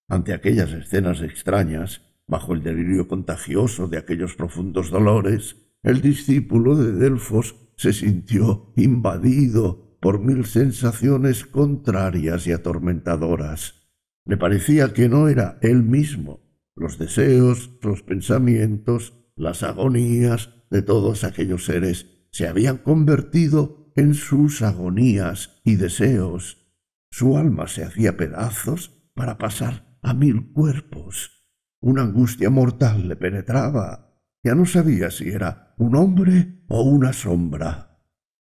A: Ante aquellas escenas extrañas, bajo el delirio contagioso de aquellos profundos dolores, el discípulo de Delfos se sintió invadido por mil sensaciones contrarias y atormentadoras. Le parecía que no era él mismo, los deseos, los pensamientos, las agonías de todos aquellos seres se habían convertido en sus agonías y deseos. Su alma se hacía pedazos para pasar a mil cuerpos. Una angustia mortal le penetraba. Ya no sabía si era un hombre o una sombra.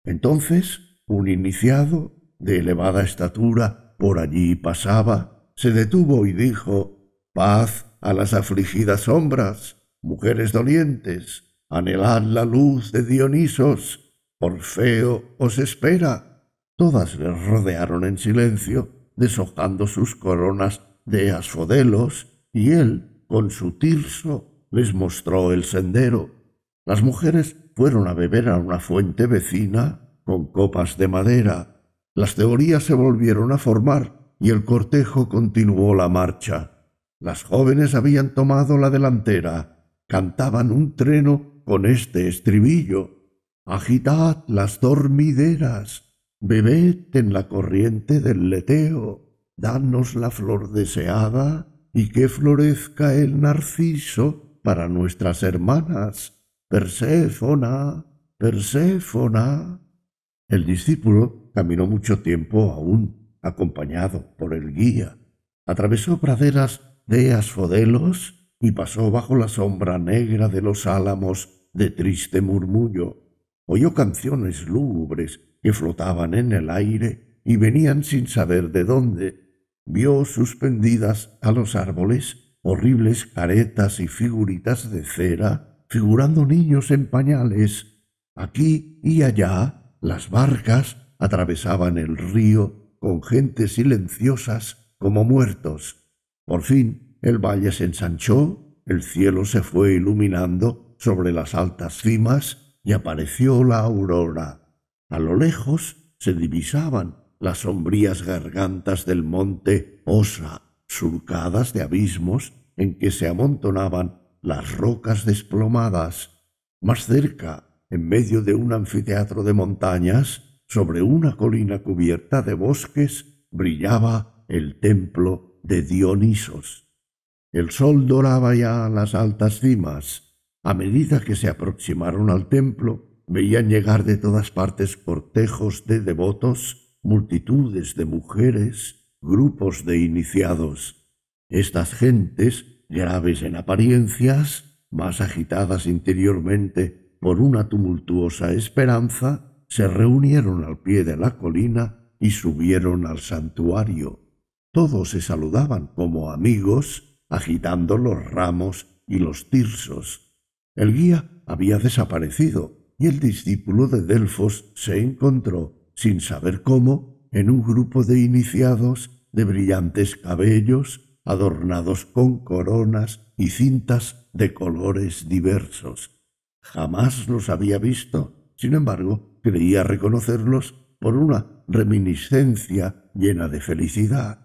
A: Entonces, un iniciado, de elevada estatura, por allí pasaba, se detuvo y dijo, Paz a las afligidas sombras, mujeres dolientes, anhelad la luz de Dionisos, Orfeo os espera. Todas les rodearon en silencio, deshojando sus coronas de asfodelos, y él, con su tirso, les mostró el sendero. Las mujeres fueron a beber a una fuente vecina con copas de madera. Las teorías se volvieron a formar y el cortejo continuó la marcha. Las jóvenes habían tomado la delantera, cantaban un treno con este estribillo. Agitad las dormideras, bebed en la corriente del leteo, danos la flor deseada y que florezca el narciso para nuestras hermanas. Perséfona, Perséfona. El discípulo caminó mucho tiempo aún, acompañado por el guía. Atravesó praderas de asfodelos y pasó bajo la sombra negra de los álamos de triste murmullo. Oyó canciones lúgubres que flotaban en el aire y venían sin saber de dónde. Vio suspendidas a los árboles horribles caretas y figuritas de cera, figurando niños en pañales. Aquí y allá las barcas atravesaban el río con gentes silenciosas como muertos. Por fin el valle se ensanchó, el cielo se fue iluminando sobre las altas cimas y apareció la aurora. A lo lejos se divisaban las sombrías gargantas del monte Osa, surcadas de abismos en que se amontonaban las rocas desplomadas. Más cerca, en medio de un anfiteatro de montañas, sobre una colina cubierta de bosques, brillaba el templo de Dionisos. El sol doraba ya las altas cimas. A medida que se aproximaron al templo, veían llegar de todas partes portejos de devotos, multitudes de mujeres, grupos de iniciados. Estas gentes, graves en apariencias, más agitadas interiormente por una tumultuosa esperanza, se reunieron al pie de la colina y subieron al santuario. Todos se saludaban como amigos, agitando los ramos y los tirsos. El guía había desaparecido y el discípulo de Delfos se encontró, sin saber cómo, en un grupo de iniciados de brillantes cabellos, adornados con coronas y cintas de colores diversos. Jamás los había visto, sin embargo, creía reconocerlos por una reminiscencia llena de felicidad.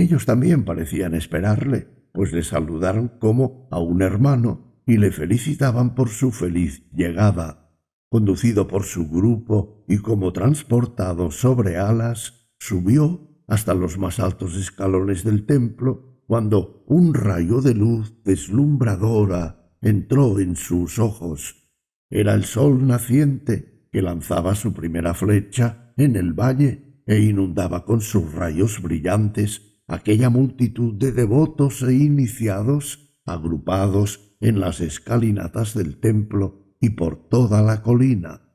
A: Ellos también parecían esperarle, pues le saludaron como a un hermano y le felicitaban por su feliz llegada. Conducido por su grupo y como transportado sobre alas, subió hasta los más altos escalones del templo, cuando un rayo de luz deslumbradora entró en sus ojos. Era el sol naciente que lanzaba su primera flecha en el valle e inundaba con sus rayos brillantes aquella multitud de devotos e iniciados agrupados en las escalinatas del templo y por toda la colina.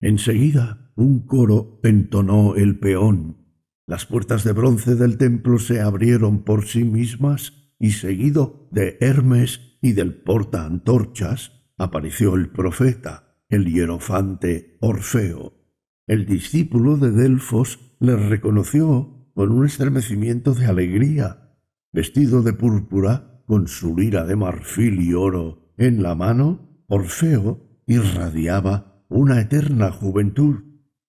A: Enseguida un coro entonó el peón. Las puertas de bronce del templo se abrieron por sí mismas y seguido de Hermes y del porta antorchas apareció el profeta, el hierofante Orfeo. El discípulo de Delfos les reconoció con un estremecimiento de alegría, vestido de púrpura, con su lira de marfil y oro en la mano, Orfeo irradiaba una eterna juventud.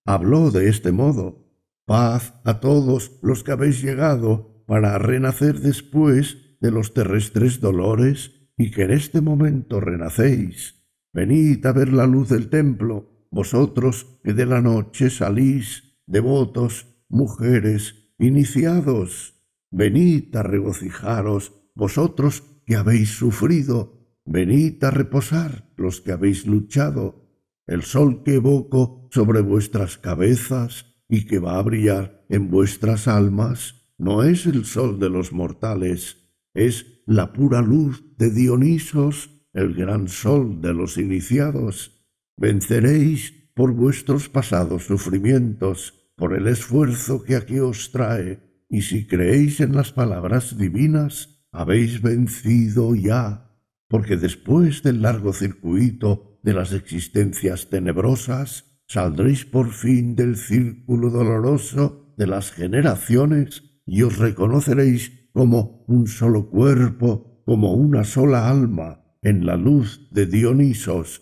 A: Habló de este modo, paz a todos los que habéis llegado para renacer después de los terrestres dolores y que en este momento renacéis. Venid a ver la luz del templo, vosotros que de la noche salís, devotos, mujeres, iniciados, venid a regocijaros, vosotros que habéis sufrido, venid a reposar los que habéis luchado. El sol que evoco sobre vuestras cabezas y que va a brillar en vuestras almas no es el sol de los mortales, es la pura luz de Dionisos, el gran sol de los iniciados. Venceréis por vuestros pasados sufrimientos por el esfuerzo que aquí os trae, y si creéis en las palabras divinas, habéis vencido ya, porque después del largo circuito de las existencias tenebrosas, saldréis por fin del círculo doloroso de las generaciones y os reconoceréis como un solo cuerpo, como una sola alma, en la luz de Dionisos.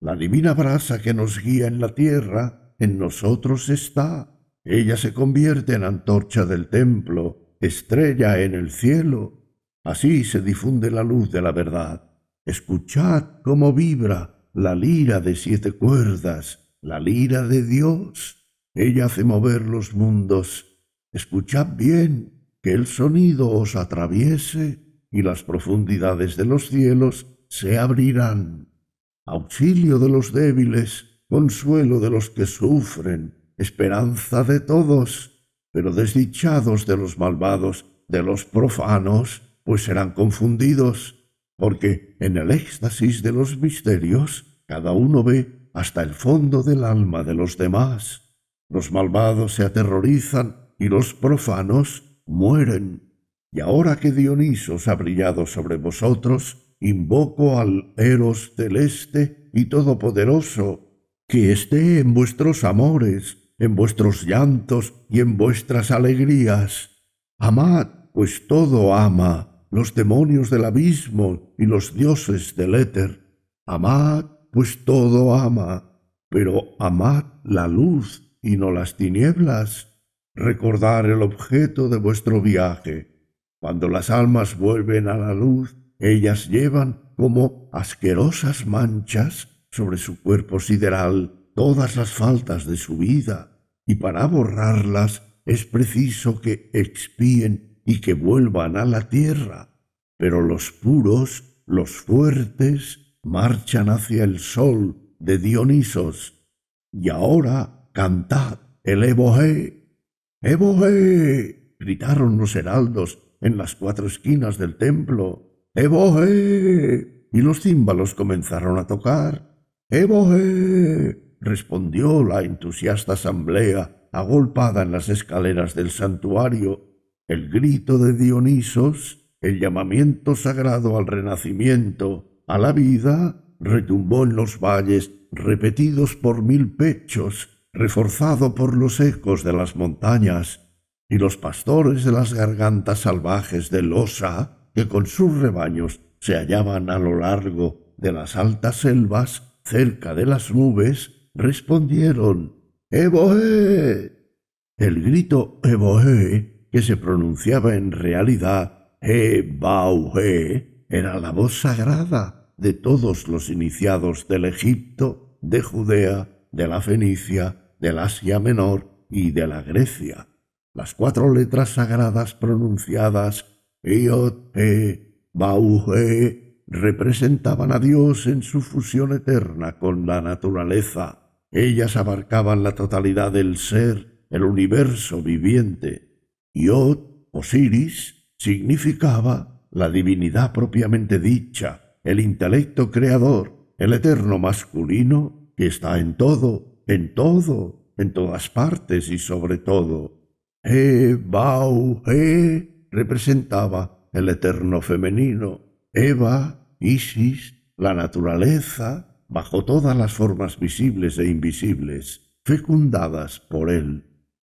A: La divina brasa que nos guía en la tierra en nosotros está. Ella se convierte en antorcha del templo, estrella en el cielo. Así se difunde la luz de la verdad. Escuchad cómo vibra la lira de siete cuerdas, la lira de Dios. Ella hace mover los mundos. Escuchad bien, que el sonido os atraviese y las profundidades de los cielos se abrirán. Auxilio de los débiles, consuelo de los que sufren, esperanza de todos, pero desdichados de los malvados, de los profanos, pues serán confundidos, porque en el éxtasis de los misterios cada uno ve hasta el fondo del alma de los demás. Los malvados se aterrorizan y los profanos mueren. Y ahora que Dionisos ha brillado sobre vosotros, invoco al Eros celeste y todopoderoso, que esté en vuestros amores, en vuestros llantos y en vuestras alegrías. Amad, pues todo ama, los demonios del abismo y los dioses del éter. Amad, pues todo ama, pero amad la luz y no las tinieblas. Recordar el objeto de vuestro viaje. Cuando las almas vuelven a la luz, ellas llevan como asquerosas manchas sobre su cuerpo sideral todas las faltas de su vida, y para borrarlas es preciso que expíen y que vuelvan a la tierra. Pero los puros, los fuertes, marchan hacia el sol de Dionisos. Y ahora cantad el Evoe Evohe gritaron los heraldos en las cuatro esquinas del templo. Evohe. Y los címbalos comenzaron a tocar respondió la entusiasta asamblea, agolpada en las escaleras del santuario. El grito de Dionisos, el llamamiento sagrado al renacimiento, a la vida, retumbó en los valles, repetidos por mil pechos, reforzado por los ecos de las montañas, y los pastores de las gargantas salvajes de Losa, que con sus rebaños se hallaban a lo largo de las altas selvas, cerca de las nubes, respondieron ¡Eboe! El grito Eboe, que se pronunciaba en realidad Ebauhe, era la voz sagrada de todos los iniciados del Egipto, de Judea, de la Fenicia, del Asia Menor y de la Grecia. Las cuatro letras sagradas pronunciadas Iot, representaban a Dios en su fusión eterna con la naturaleza. Ellas abarcaban la totalidad del ser, el universo viviente. Yod, Osiris, significaba la divinidad propiamente dicha, el intelecto creador, el eterno masculino que está en todo, en todo, en todas partes y sobre todo. He, Bau, He representaba el eterno femenino, Eva, Isis, la naturaleza, bajo todas las formas visibles e invisibles, fecundadas por él.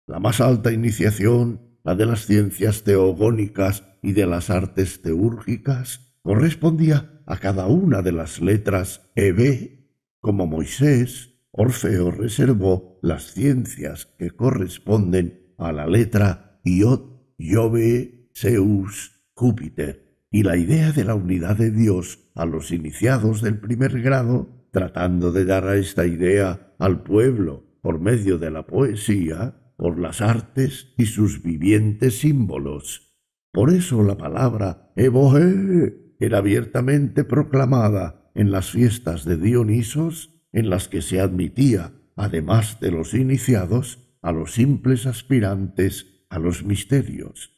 A: La más alta iniciación, la de las ciencias teogónicas y de las artes teúrgicas, correspondía a cada una de las letras EB, como Moisés, Orfeo reservó las ciencias que corresponden a la letra Iot, Jove, Zeus, Júpiter y la idea de la unidad de Dios a los iniciados del primer grado, tratando de dar a esta idea al pueblo por medio de la poesía, por las artes y sus vivientes símbolos. Por eso la palabra Evohé era abiertamente proclamada en las fiestas de Dionisos, en las que se admitía, además de los iniciados, a los simples aspirantes a los misterios.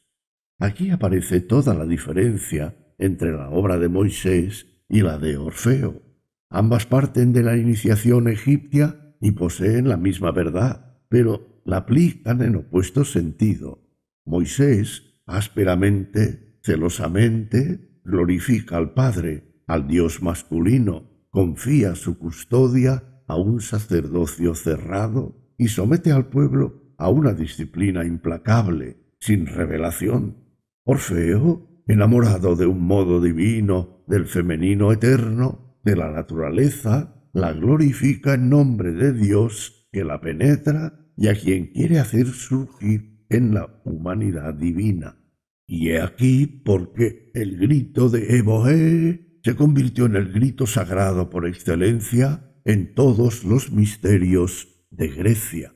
A: Aquí aparece toda la diferencia entre la obra de Moisés y la de Orfeo. Ambas parten de la iniciación egipcia y poseen la misma verdad, pero la aplican en opuesto sentido. Moisés, ásperamente, celosamente, glorifica al Padre, al Dios masculino, confía su custodia a un sacerdocio cerrado y somete al pueblo a una disciplina implacable, sin revelación, Orfeo, enamorado de un modo divino del femenino eterno, de la naturaleza, la glorifica en nombre de Dios que la penetra y a quien quiere hacer surgir en la humanidad divina. Y he aquí porque el grito de Evoé se convirtió en el grito sagrado por excelencia en todos los misterios de Grecia.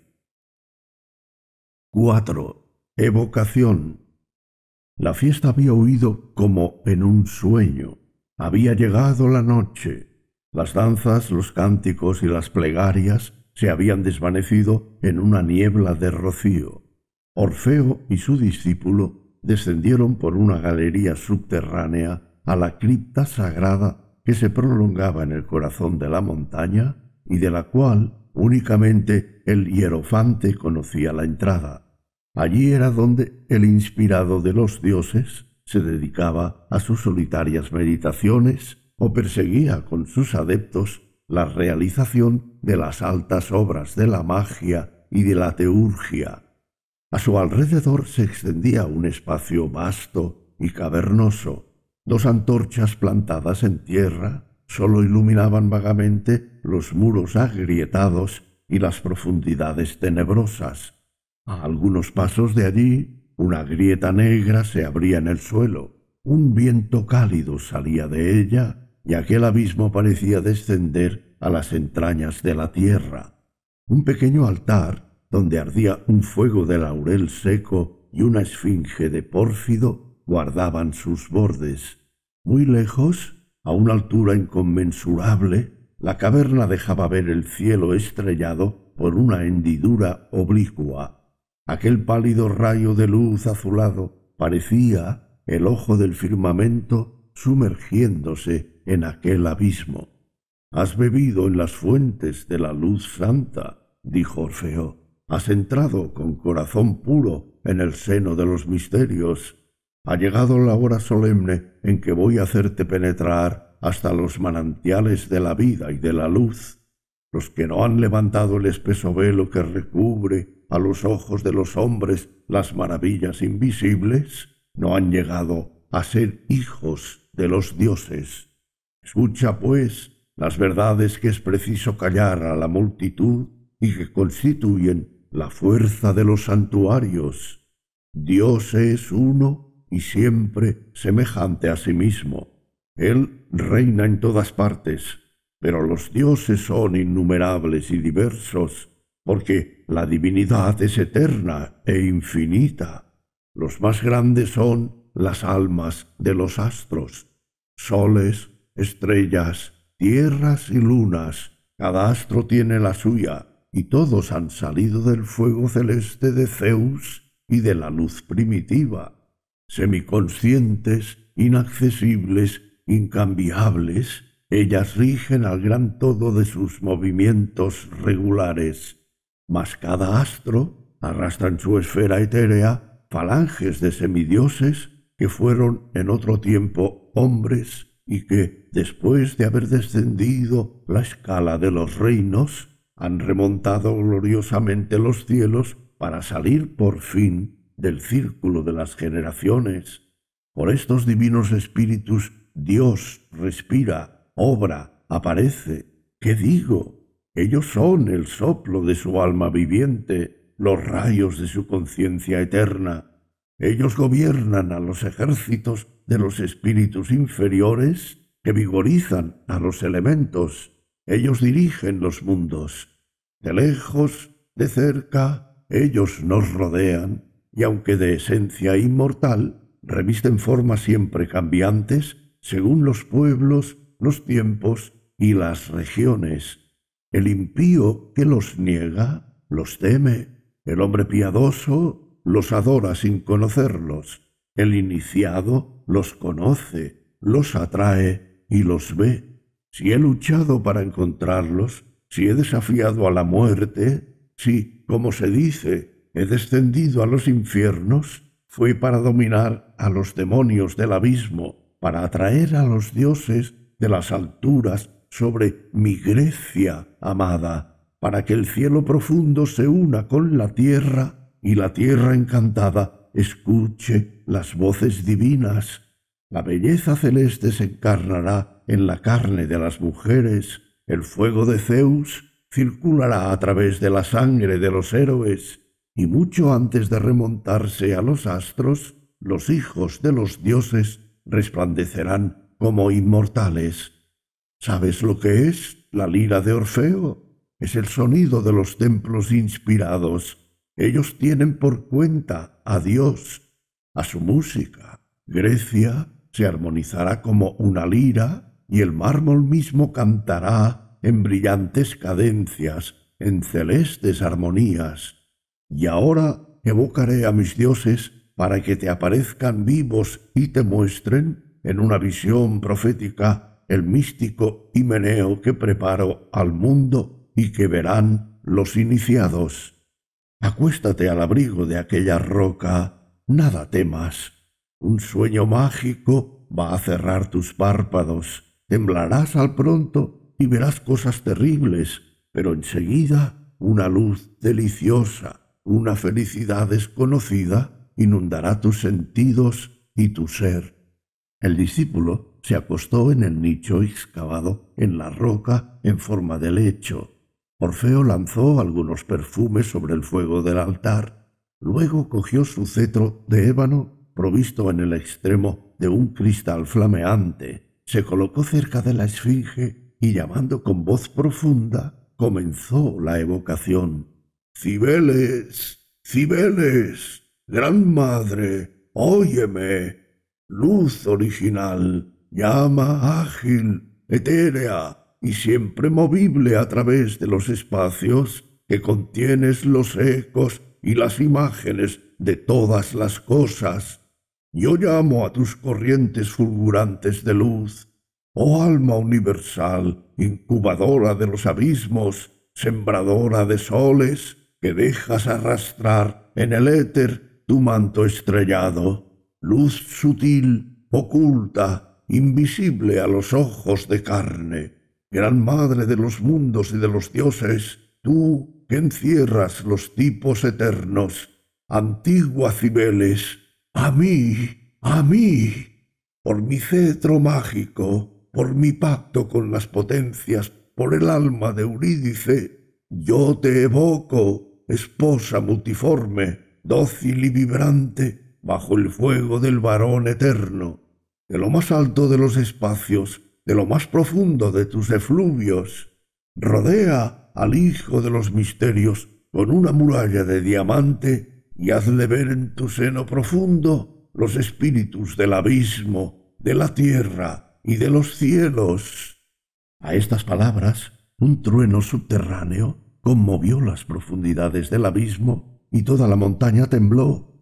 A: 4. Evocación la fiesta había huido como en un sueño. Había llegado la noche. Las danzas, los cánticos y las plegarias se habían desvanecido en una niebla de rocío. Orfeo y su discípulo descendieron por una galería subterránea a la cripta sagrada que se prolongaba en el corazón de la montaña y de la cual únicamente el hierofante conocía la entrada. Allí era donde el inspirado de los dioses se dedicaba a sus solitarias meditaciones o perseguía con sus adeptos la realización de las altas obras de la magia y de la teurgia. A su alrededor se extendía un espacio vasto y cavernoso. Dos antorchas plantadas en tierra sólo iluminaban vagamente los muros agrietados y las profundidades tenebrosas. A algunos pasos de allí, una grieta negra se abría en el suelo. Un viento cálido salía de ella, y aquel abismo parecía descender a las entrañas de la tierra. Un pequeño altar, donde ardía un fuego de laurel seco y una esfinge de pórfido, guardaban sus bordes. Muy lejos, a una altura inconmensurable, la caverna dejaba ver el cielo estrellado por una hendidura oblicua Aquel pálido rayo de luz azulado parecía el ojo del firmamento sumergiéndose en aquel abismo. Has bebido en las fuentes de la luz santa, dijo Orfeo. Has entrado con corazón puro en el seno de los misterios. Ha llegado la hora solemne en que voy a hacerte penetrar hasta los manantiales de la vida y de la luz. Los que no han levantado el espeso velo que recubre a los ojos de los hombres las maravillas invisibles, no han llegado a ser hijos de los dioses. Escucha, pues, las verdades que es preciso callar a la multitud y que constituyen la fuerza de los santuarios. Dios es uno y siempre semejante a sí mismo. Él reina en todas partes, pero los dioses son innumerables y diversos, porque la divinidad es eterna e infinita. Los más grandes son las almas de los astros, soles, estrellas, tierras y lunas. Cada astro tiene la suya, y todos han salido del fuego celeste de Zeus y de la luz primitiva, semiconscientes, inaccesibles, incambiables, ellas rigen al gran todo de sus movimientos regulares mas cada astro arrastra en su esfera etérea falanges de semidioses que fueron en otro tiempo hombres y que, después de haber descendido la escala de los reinos, han remontado gloriosamente los cielos para salir por fin del círculo de las generaciones. Por estos divinos espíritus Dios respira, obra, aparece. ¿Qué digo? Ellos son el soplo de su alma viviente, los rayos de su conciencia eterna. Ellos gobiernan a los ejércitos de los espíritus inferiores que vigorizan a los elementos. Ellos dirigen los mundos. De lejos, de cerca, ellos nos rodean y aunque de esencia inmortal, revisten formas siempre cambiantes según los pueblos, los tiempos y las regiones. El impío que los niega, los teme. El hombre piadoso los adora sin conocerlos. El iniciado los conoce, los atrae y los ve. Si he luchado para encontrarlos, si he desafiado a la muerte, si, como se dice, he descendido a los infiernos, fue para dominar a los demonios del abismo, para atraer a los dioses de las alturas sobre mi Grecia amada, para que el cielo profundo se una con la tierra y la tierra encantada escuche las voces divinas. La belleza celeste se encarnará en la carne de las mujeres, el fuego de Zeus circulará a través de la sangre de los héroes, y mucho antes de remontarse a los astros, los hijos de los dioses resplandecerán como inmortales. ¿Sabes lo que es? La lira de Orfeo. Es el sonido de los templos inspirados. Ellos tienen por cuenta a Dios, a su música. Grecia se armonizará como una lira y el mármol mismo cantará en brillantes cadencias, en celestes armonías. Y ahora evocaré a mis dioses para que te aparezcan vivos y te muestren, en una visión profética, el místico himeneo que preparo al mundo y que verán los iniciados. Acuéstate al abrigo de aquella roca, nada temas. Un sueño mágico va a cerrar tus párpados, temblarás al pronto y verás cosas terribles, pero enseguida una luz deliciosa, una felicidad desconocida, inundará tus sentidos y tu ser. El discípulo se acostó en el nicho excavado en la roca en forma de lecho. Orfeo lanzó algunos perfumes sobre el fuego del altar. Luego cogió su cetro de ébano, provisto en el extremo de un cristal flameante. Se colocó cerca de la esfinge y llamando con voz profunda, comenzó la evocación. Cibeles, Cibeles, Gran Madre, óyeme, luz original, llama ágil, etérea y siempre movible a través de los espacios que contienes los ecos y las imágenes de todas las cosas. Yo llamo a tus corrientes fulgurantes de luz, oh alma universal, incubadora de los abismos, sembradora de soles, que dejas arrastrar en el éter tu manto estrellado, luz sutil, oculta, invisible a los ojos de carne, gran madre de los mundos y de los dioses, tú que encierras los tipos eternos, antigua Cibeles, a mí, a mí, por mi cetro mágico, por mi pacto con las potencias, por el alma de Eurídice, yo te evoco, esposa multiforme, dócil y vibrante, bajo el fuego del varón eterno de lo más alto de los espacios, de lo más profundo de tus efluvios. Rodea al Hijo de los Misterios con una muralla de diamante y hazle ver en tu seno profundo los espíritus del abismo, de la tierra y de los cielos. A estas palabras, un trueno subterráneo conmovió las profundidades del abismo y toda la montaña tembló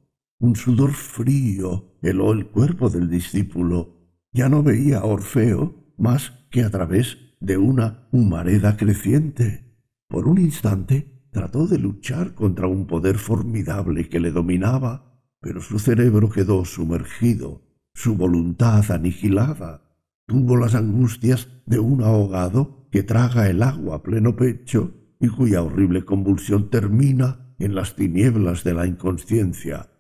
A: un sudor frío heló el cuerpo del discípulo. Ya no veía a Orfeo más que a través de una humareda creciente. Por un instante trató de luchar contra un poder formidable que le dominaba, pero su cerebro quedó sumergido, su voluntad aniquilada. Tuvo las angustias de un ahogado que traga el agua a pleno pecho y cuya horrible convulsión termina en las tinieblas de la inconsciencia,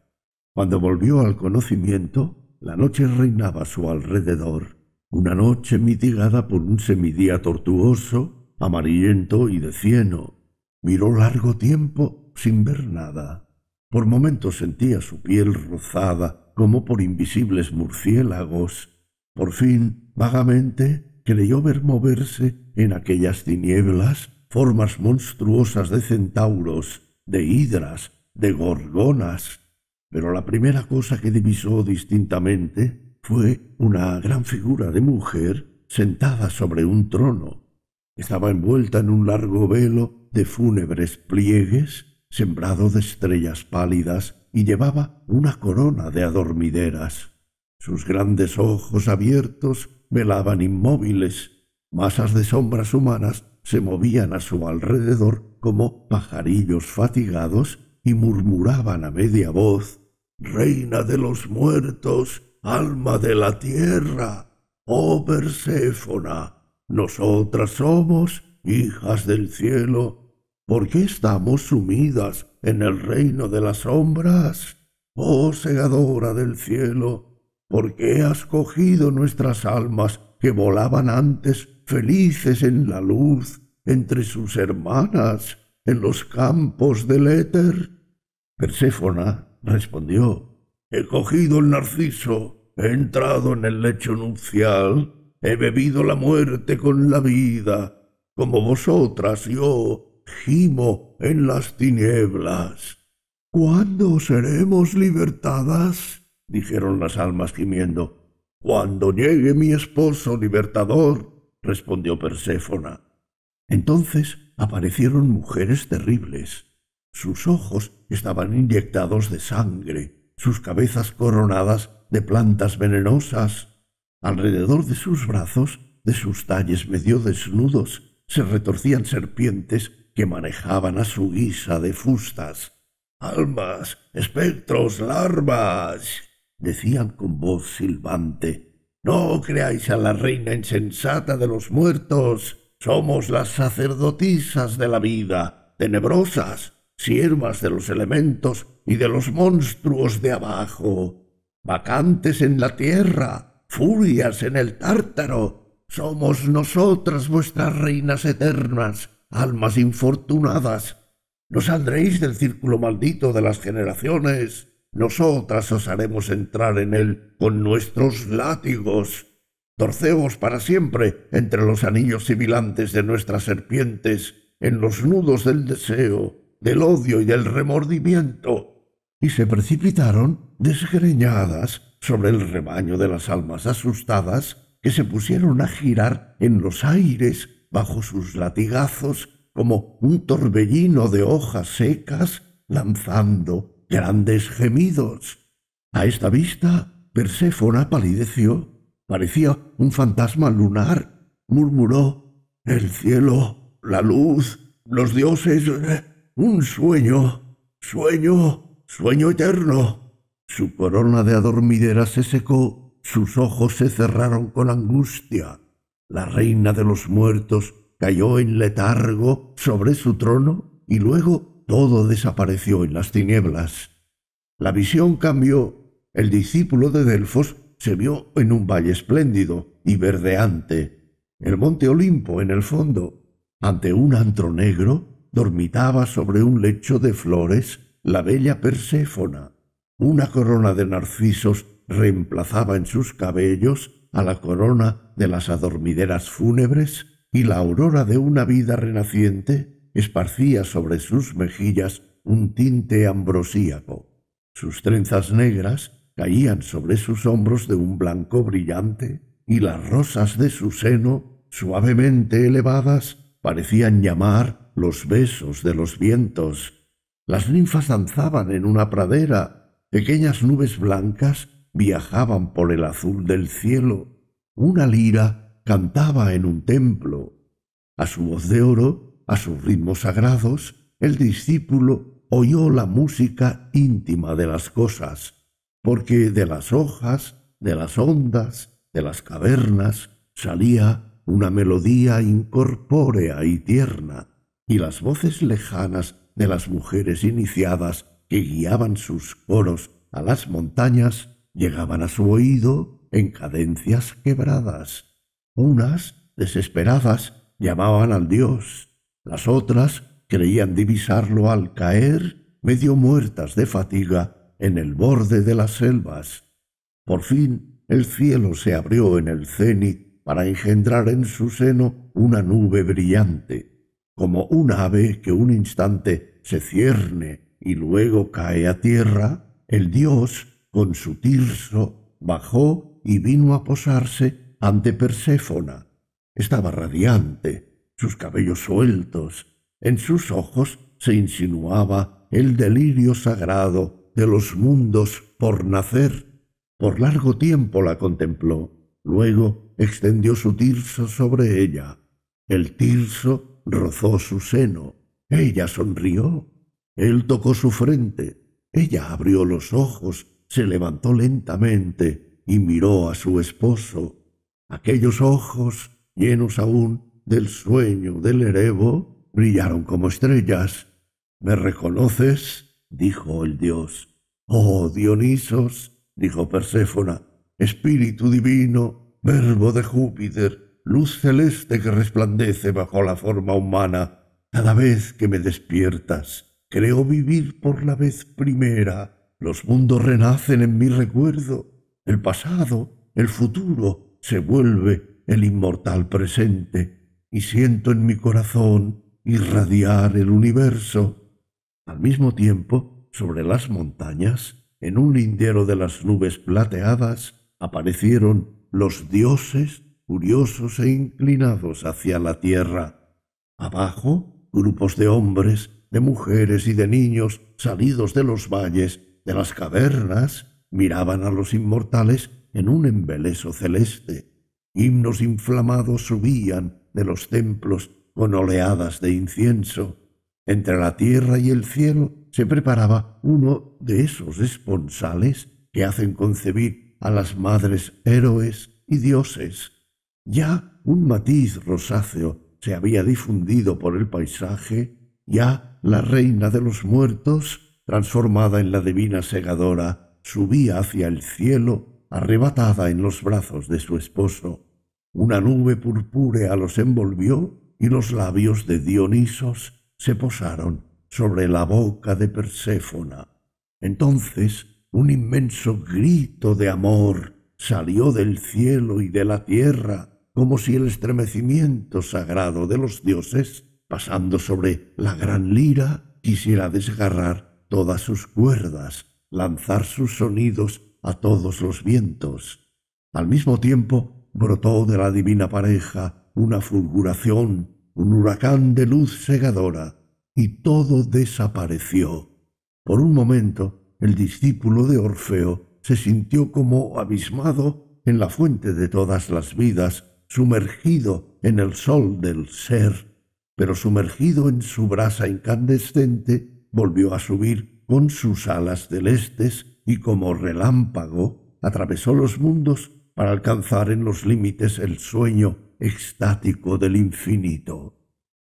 A: cuando volvió al conocimiento, la noche reinaba a su alrededor, una noche mitigada por un semidía tortuoso, amarillento y de cieno. Miró largo tiempo sin ver nada. Por momentos sentía su piel rozada como por invisibles murciélagos. Por fin, vagamente, creyó ver moverse en aquellas tinieblas formas monstruosas de centauros, de hidras, de gorgonas, pero la primera cosa que divisó distintamente fue una gran figura de mujer sentada sobre un trono. Estaba envuelta en un largo velo de fúnebres pliegues, sembrado de estrellas pálidas, y llevaba una corona de adormideras. Sus grandes ojos abiertos velaban inmóviles, masas de sombras humanas se movían a su alrededor como pajarillos fatigados y murmuraban a media voz reina de los muertos, alma de la tierra, oh Perséfona, nosotras somos hijas del cielo, ¿por qué estamos sumidas en el reino de las sombras? Oh segadora del cielo, ¿por qué has cogido nuestras almas que volaban antes felices en la luz entre sus hermanas en los campos del éter? Perséfona respondió, he cogido el narciso, he entrado en el lecho nupcial, he bebido la muerte con la vida, como vosotras yo gimo en las tinieblas. ¿Cuándo seremos libertadas? dijeron las almas gimiendo. Cuando llegue mi esposo libertador, respondió Perséfona. Entonces aparecieron mujeres terribles, sus ojos estaban inyectados de sangre, sus cabezas coronadas de plantas venenosas.
B: Alrededor
A: de sus brazos, de sus talles medio desnudos, se retorcían serpientes que manejaban a su guisa de fustas. Almas, espectros, larvas, decían con voz silbante. No creáis a la reina insensata de los muertos. Somos las sacerdotisas de la vida, tenebrosas, siervas de los elementos y de los monstruos de abajo, vacantes en la tierra, furias en el tártaro, somos nosotras vuestras reinas eternas, almas infortunadas. No saldréis del círculo maldito de las generaciones, nosotras os haremos entrar en él con nuestros látigos. Torceos para siempre entre los anillos sibilantes de nuestras serpientes, en los nudos del deseo, del odio y del remordimiento, y se precipitaron desgreñadas sobre el rebaño de las almas asustadas que se pusieron a girar en los aires bajo sus latigazos como un torbellino de hojas secas lanzando grandes gemidos. A esta vista, Perséfona palideció, parecía un fantasma lunar, murmuró, el cielo, la luz, los dioses, un sueño, sueño, sueño eterno. Su corona de adormidera se secó, sus ojos se cerraron con angustia. La reina de los muertos cayó en letargo sobre su trono y luego todo desapareció en las tinieblas. La visión cambió. El discípulo de Delfos se vio en un valle espléndido y verdeante, el monte Olimpo en el fondo, ante un antro negro dormitaba sobre un lecho de flores la bella Perséfona. Una corona de narcisos reemplazaba en sus cabellos a la corona de las adormideras fúnebres y la aurora de una vida renaciente esparcía sobre sus mejillas un tinte ambrosíaco. Sus trenzas negras caían sobre sus hombros de un blanco brillante y las rosas de su seno, suavemente elevadas, parecían llamar los besos de los vientos. Las ninfas danzaban en una pradera, pequeñas nubes blancas viajaban por el azul del cielo, una lira cantaba en un templo. A su voz de oro, a sus ritmos sagrados, el discípulo oyó la música íntima de las cosas, porque de las hojas, de las ondas, de las cavernas, salía una melodía incorpórea y tierna y las voces lejanas de las mujeres iniciadas que guiaban sus coros a las montañas llegaban a su oído en cadencias quebradas. Unas, desesperadas, llamaban al dios, las otras creían divisarlo al caer, medio muertas de fatiga, en el borde de las selvas. Por fin el cielo se abrió en el cenit para engendrar en su seno una nube brillante, como un ave que un instante se cierne y luego cae a tierra, el dios, con su tirso, bajó y vino a posarse ante Perséfona. Estaba radiante, sus cabellos sueltos, en sus ojos se insinuaba el delirio sagrado de los mundos por nacer. Por largo tiempo la contempló, luego extendió su tirso sobre ella. El tirso rozó su seno, ella sonrió, él tocó su frente, ella abrió los ojos, se levantó lentamente y miró a su esposo. Aquellos ojos, llenos aún del sueño del erebo, brillaron como estrellas. ¿Me reconoces? dijo el dios. Oh Dionisos, dijo Perséfona, espíritu divino, verbo de Júpiter, luz celeste que resplandece bajo la forma humana, cada vez que me despiertas, creo vivir por la vez primera. Los mundos renacen en mi recuerdo, el pasado, el futuro, se vuelve el inmortal presente, y siento en mi corazón irradiar el universo. Al mismo tiempo, sobre las montañas, en un lindero de las nubes plateadas, aparecieron los dioses curiosos e inclinados hacia la tierra. Abajo, grupos de hombres, de mujeres y de niños salidos de los valles, de las cavernas, miraban a los inmortales en un embeleso celeste. Himnos inflamados subían de los templos con oleadas de incienso. Entre la tierra y el cielo se preparaba uno de esos esponsales que hacen concebir a las madres héroes y dioses. Ya un matiz rosáceo se había difundido por el paisaje, ya la reina de los muertos, transformada en la divina segadora, subía hacia el cielo, arrebatada en los brazos de su esposo. Una nube purpúrea los envolvió y los labios de Dionisos se posaron sobre la boca de Perséfona. Entonces un inmenso grito de amor salió del cielo y de la tierra como si el estremecimiento sagrado de los dioses, pasando sobre la gran lira, quisiera desgarrar todas sus cuerdas, lanzar sus sonidos a todos los vientos. Al mismo tiempo, brotó de la divina pareja una fulguración, un huracán de luz segadora, y todo desapareció. Por un momento, el discípulo de Orfeo se sintió como abismado en la fuente de todas las vidas sumergido en el sol del ser, pero sumergido en su brasa incandescente, volvió a subir con sus alas celestes y como relámpago atravesó los mundos para alcanzar en los límites el sueño extático del infinito.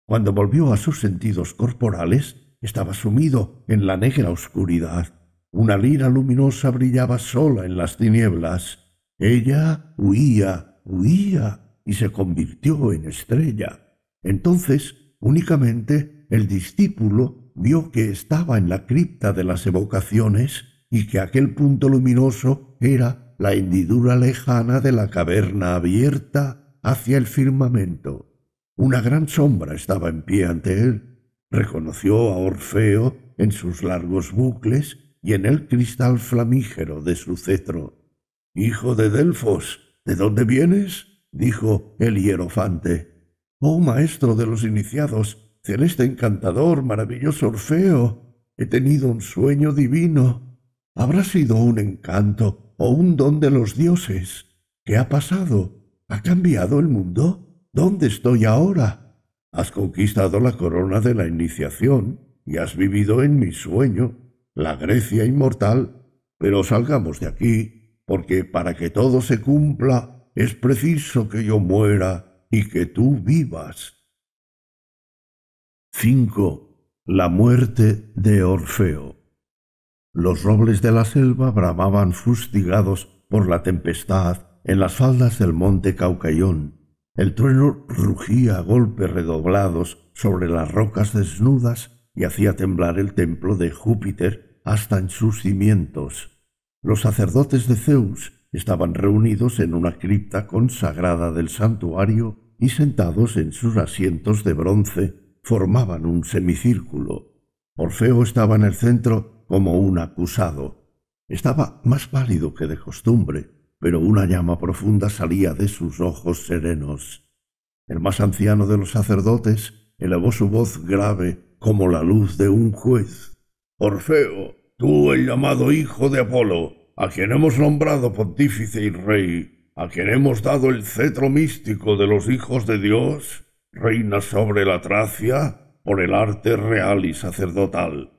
A: Cuando volvió a sus sentidos corporales, estaba sumido en la negra oscuridad. Una lira luminosa brillaba sola en las tinieblas. Ella huía, huía y se convirtió en estrella. Entonces únicamente el discípulo vio que estaba en la cripta de las evocaciones y que aquel punto luminoso era la hendidura lejana de la caverna abierta hacia el firmamento. Una gran sombra estaba en pie ante él. Reconoció a Orfeo en sus largos bucles y en el cristal flamígero de su cetro. Hijo de Delfos, ¿de dónde vienes? dijo el hierofante. Oh maestro de los iniciados, celeste encantador, maravilloso Orfeo, he tenido un sueño divino. ¿Habrá sido un encanto o un don de los dioses? ¿Qué ha pasado? ¿Ha cambiado el mundo? ¿Dónde estoy ahora? Has conquistado la corona de la iniciación y has vivido en mi sueño, la Grecia inmortal. Pero salgamos de aquí, porque para que todo se cumpla es preciso que yo muera y que tú vivas. 5. La muerte de Orfeo. Los robles de la selva bramaban fustigados por la tempestad en las faldas del monte Caucayón. El trueno rugía a golpes redoblados sobre las rocas desnudas y hacía temblar el templo de Júpiter hasta en sus cimientos. Los sacerdotes de Zeus Estaban reunidos en una cripta consagrada del santuario y sentados en sus asientos de bronce formaban un semicírculo. Orfeo estaba en el centro como un acusado. Estaba más pálido que de costumbre, pero una llama profunda salía de sus ojos serenos. El más anciano de los sacerdotes elevó su voz grave como la luz de un juez. Orfeo, tú el llamado hijo de Apolo, a quien hemos nombrado pontífice y rey, a quien hemos dado el cetro místico de los hijos de Dios, reina sobre la Tracia por el arte real y sacerdotal.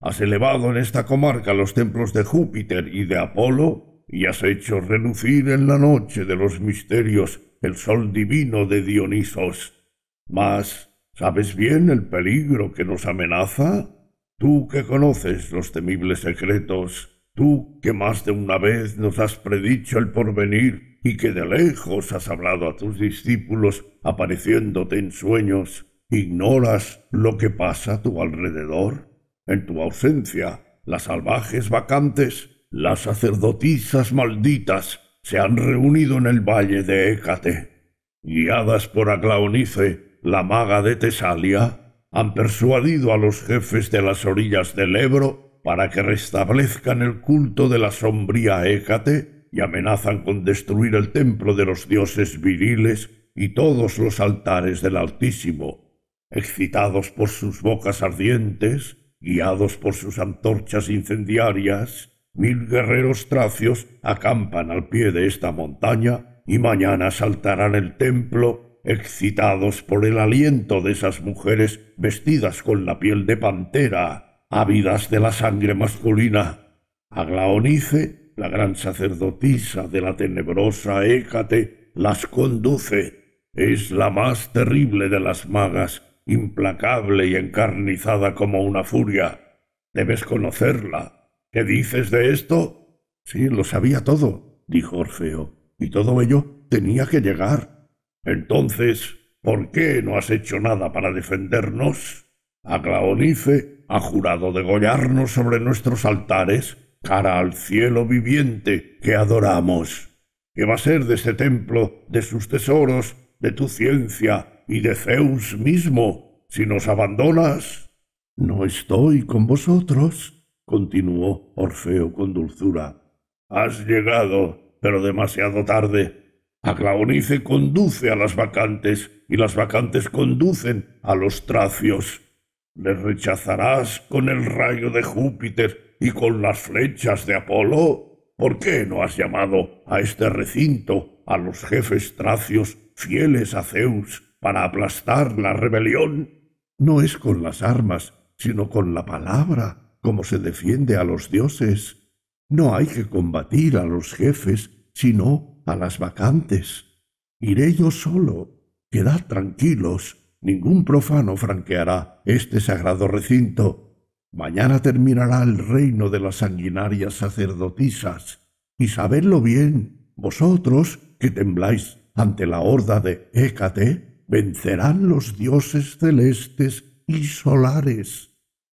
A: Has elevado en esta comarca los templos de Júpiter y de Apolo, y has hecho relucir en la noche de los misterios el sol divino de Dionisos. Mas, ¿sabes bien el peligro que nos amenaza? Tú que conoces los temibles secretos, Tú que más de una vez nos has predicho el porvenir y que de lejos has hablado a tus discípulos apareciéndote en sueños, ¿ignoras lo que pasa a tu alrededor? En tu ausencia, las salvajes vacantes, las sacerdotisas malditas, se han reunido en el valle de Hécate. Guiadas por Aglaonice, la maga de Tesalia, han persuadido a los jefes de las orillas del Ebro para que restablezcan el culto de la sombría Hécate y amenazan con destruir el templo de los dioses viriles y todos los altares del Altísimo. Excitados por sus bocas ardientes, guiados por sus antorchas incendiarias, mil guerreros tracios acampan al pie de esta montaña y mañana saltarán el templo excitados por el aliento de esas mujeres vestidas con la piel de pantera ávidas de la sangre masculina. Aglaonice, la gran sacerdotisa de la tenebrosa Hécate, las conduce. Es la más terrible de las magas, implacable y encarnizada como una furia. Debes conocerla. ¿Qué dices de esto? Sí, lo sabía todo, dijo Orfeo, y todo ello tenía que llegar. Entonces, ¿por qué no has hecho nada para defendernos? A Claonice ha jurado degollarnos sobre nuestros altares, cara al cielo viviente que adoramos. ¿Qué va a ser de este templo, de sus tesoros, de tu ciencia y de Zeus mismo, si nos abandonas? No estoy con vosotros, continuó Orfeo con dulzura. Has llegado, pero demasiado tarde. A Claonice conduce a las vacantes, y las vacantes conducen a los tracios. ¿Le rechazarás con el rayo de Júpiter y con las flechas de Apolo? ¿Por qué no has llamado a este recinto a los jefes tracios fieles a Zeus para aplastar la rebelión? No es con las armas, sino con la palabra, como se defiende a los dioses. No hay que combatir a los jefes, sino a las vacantes. Iré yo solo. Quedad tranquilos, ningún profano franqueará este sagrado recinto. Mañana terminará el reino de las sanguinarias sacerdotisas. Y sabedlo bien, vosotros que tembláis ante la horda de Hécate, vencerán los dioses celestes y solares.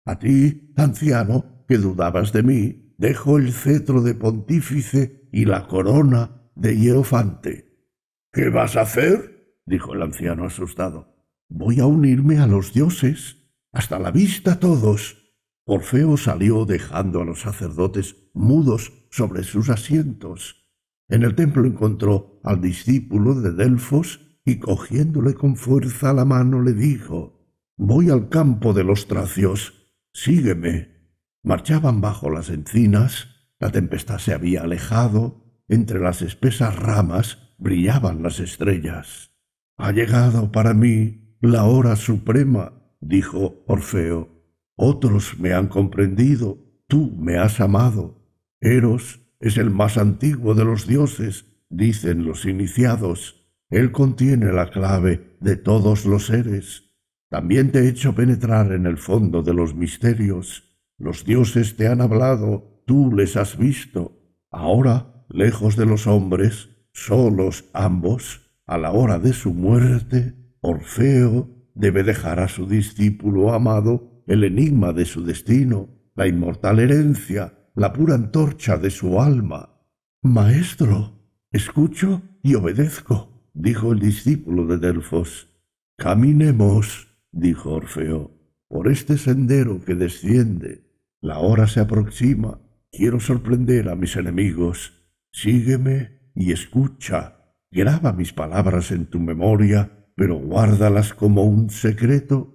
A: A ti, anciano, que dudabas de mí, dejo el cetro de pontífice y la corona de hierofante. ¿Qué vas a hacer? dijo el anciano asustado. Voy a unirme a los dioses. Hasta la vista todos. Orfeo salió dejando a los sacerdotes mudos sobre sus asientos. En el templo encontró al discípulo de Delfos y cogiéndole con fuerza la mano le dijo Voy al campo de los tracios. Sígueme. Marchaban bajo las encinas, la tempestad se había alejado, entre las espesas ramas brillaban las estrellas. Ha llegado para mí la hora suprema, dijo Orfeo. Otros me han comprendido, tú me has amado. Eros es el más antiguo de los dioses, dicen los iniciados. Él contiene la clave de todos los seres. También te he hecho penetrar en el fondo de los misterios. Los dioses te han hablado, tú les has visto. Ahora, lejos de los hombres, solos ambos, a la hora de su muerte, Orfeo debe dejar a su discípulo amado el enigma de su destino, la inmortal herencia, la pura antorcha de su alma. Maestro, escucho y obedezco, dijo el discípulo de Delfos. Caminemos, dijo Orfeo, por este sendero que desciende. La hora se aproxima. Quiero sorprender a mis enemigos. Sígueme y escucha. Graba mis palabras en tu memoria pero guárdalas como un secreto,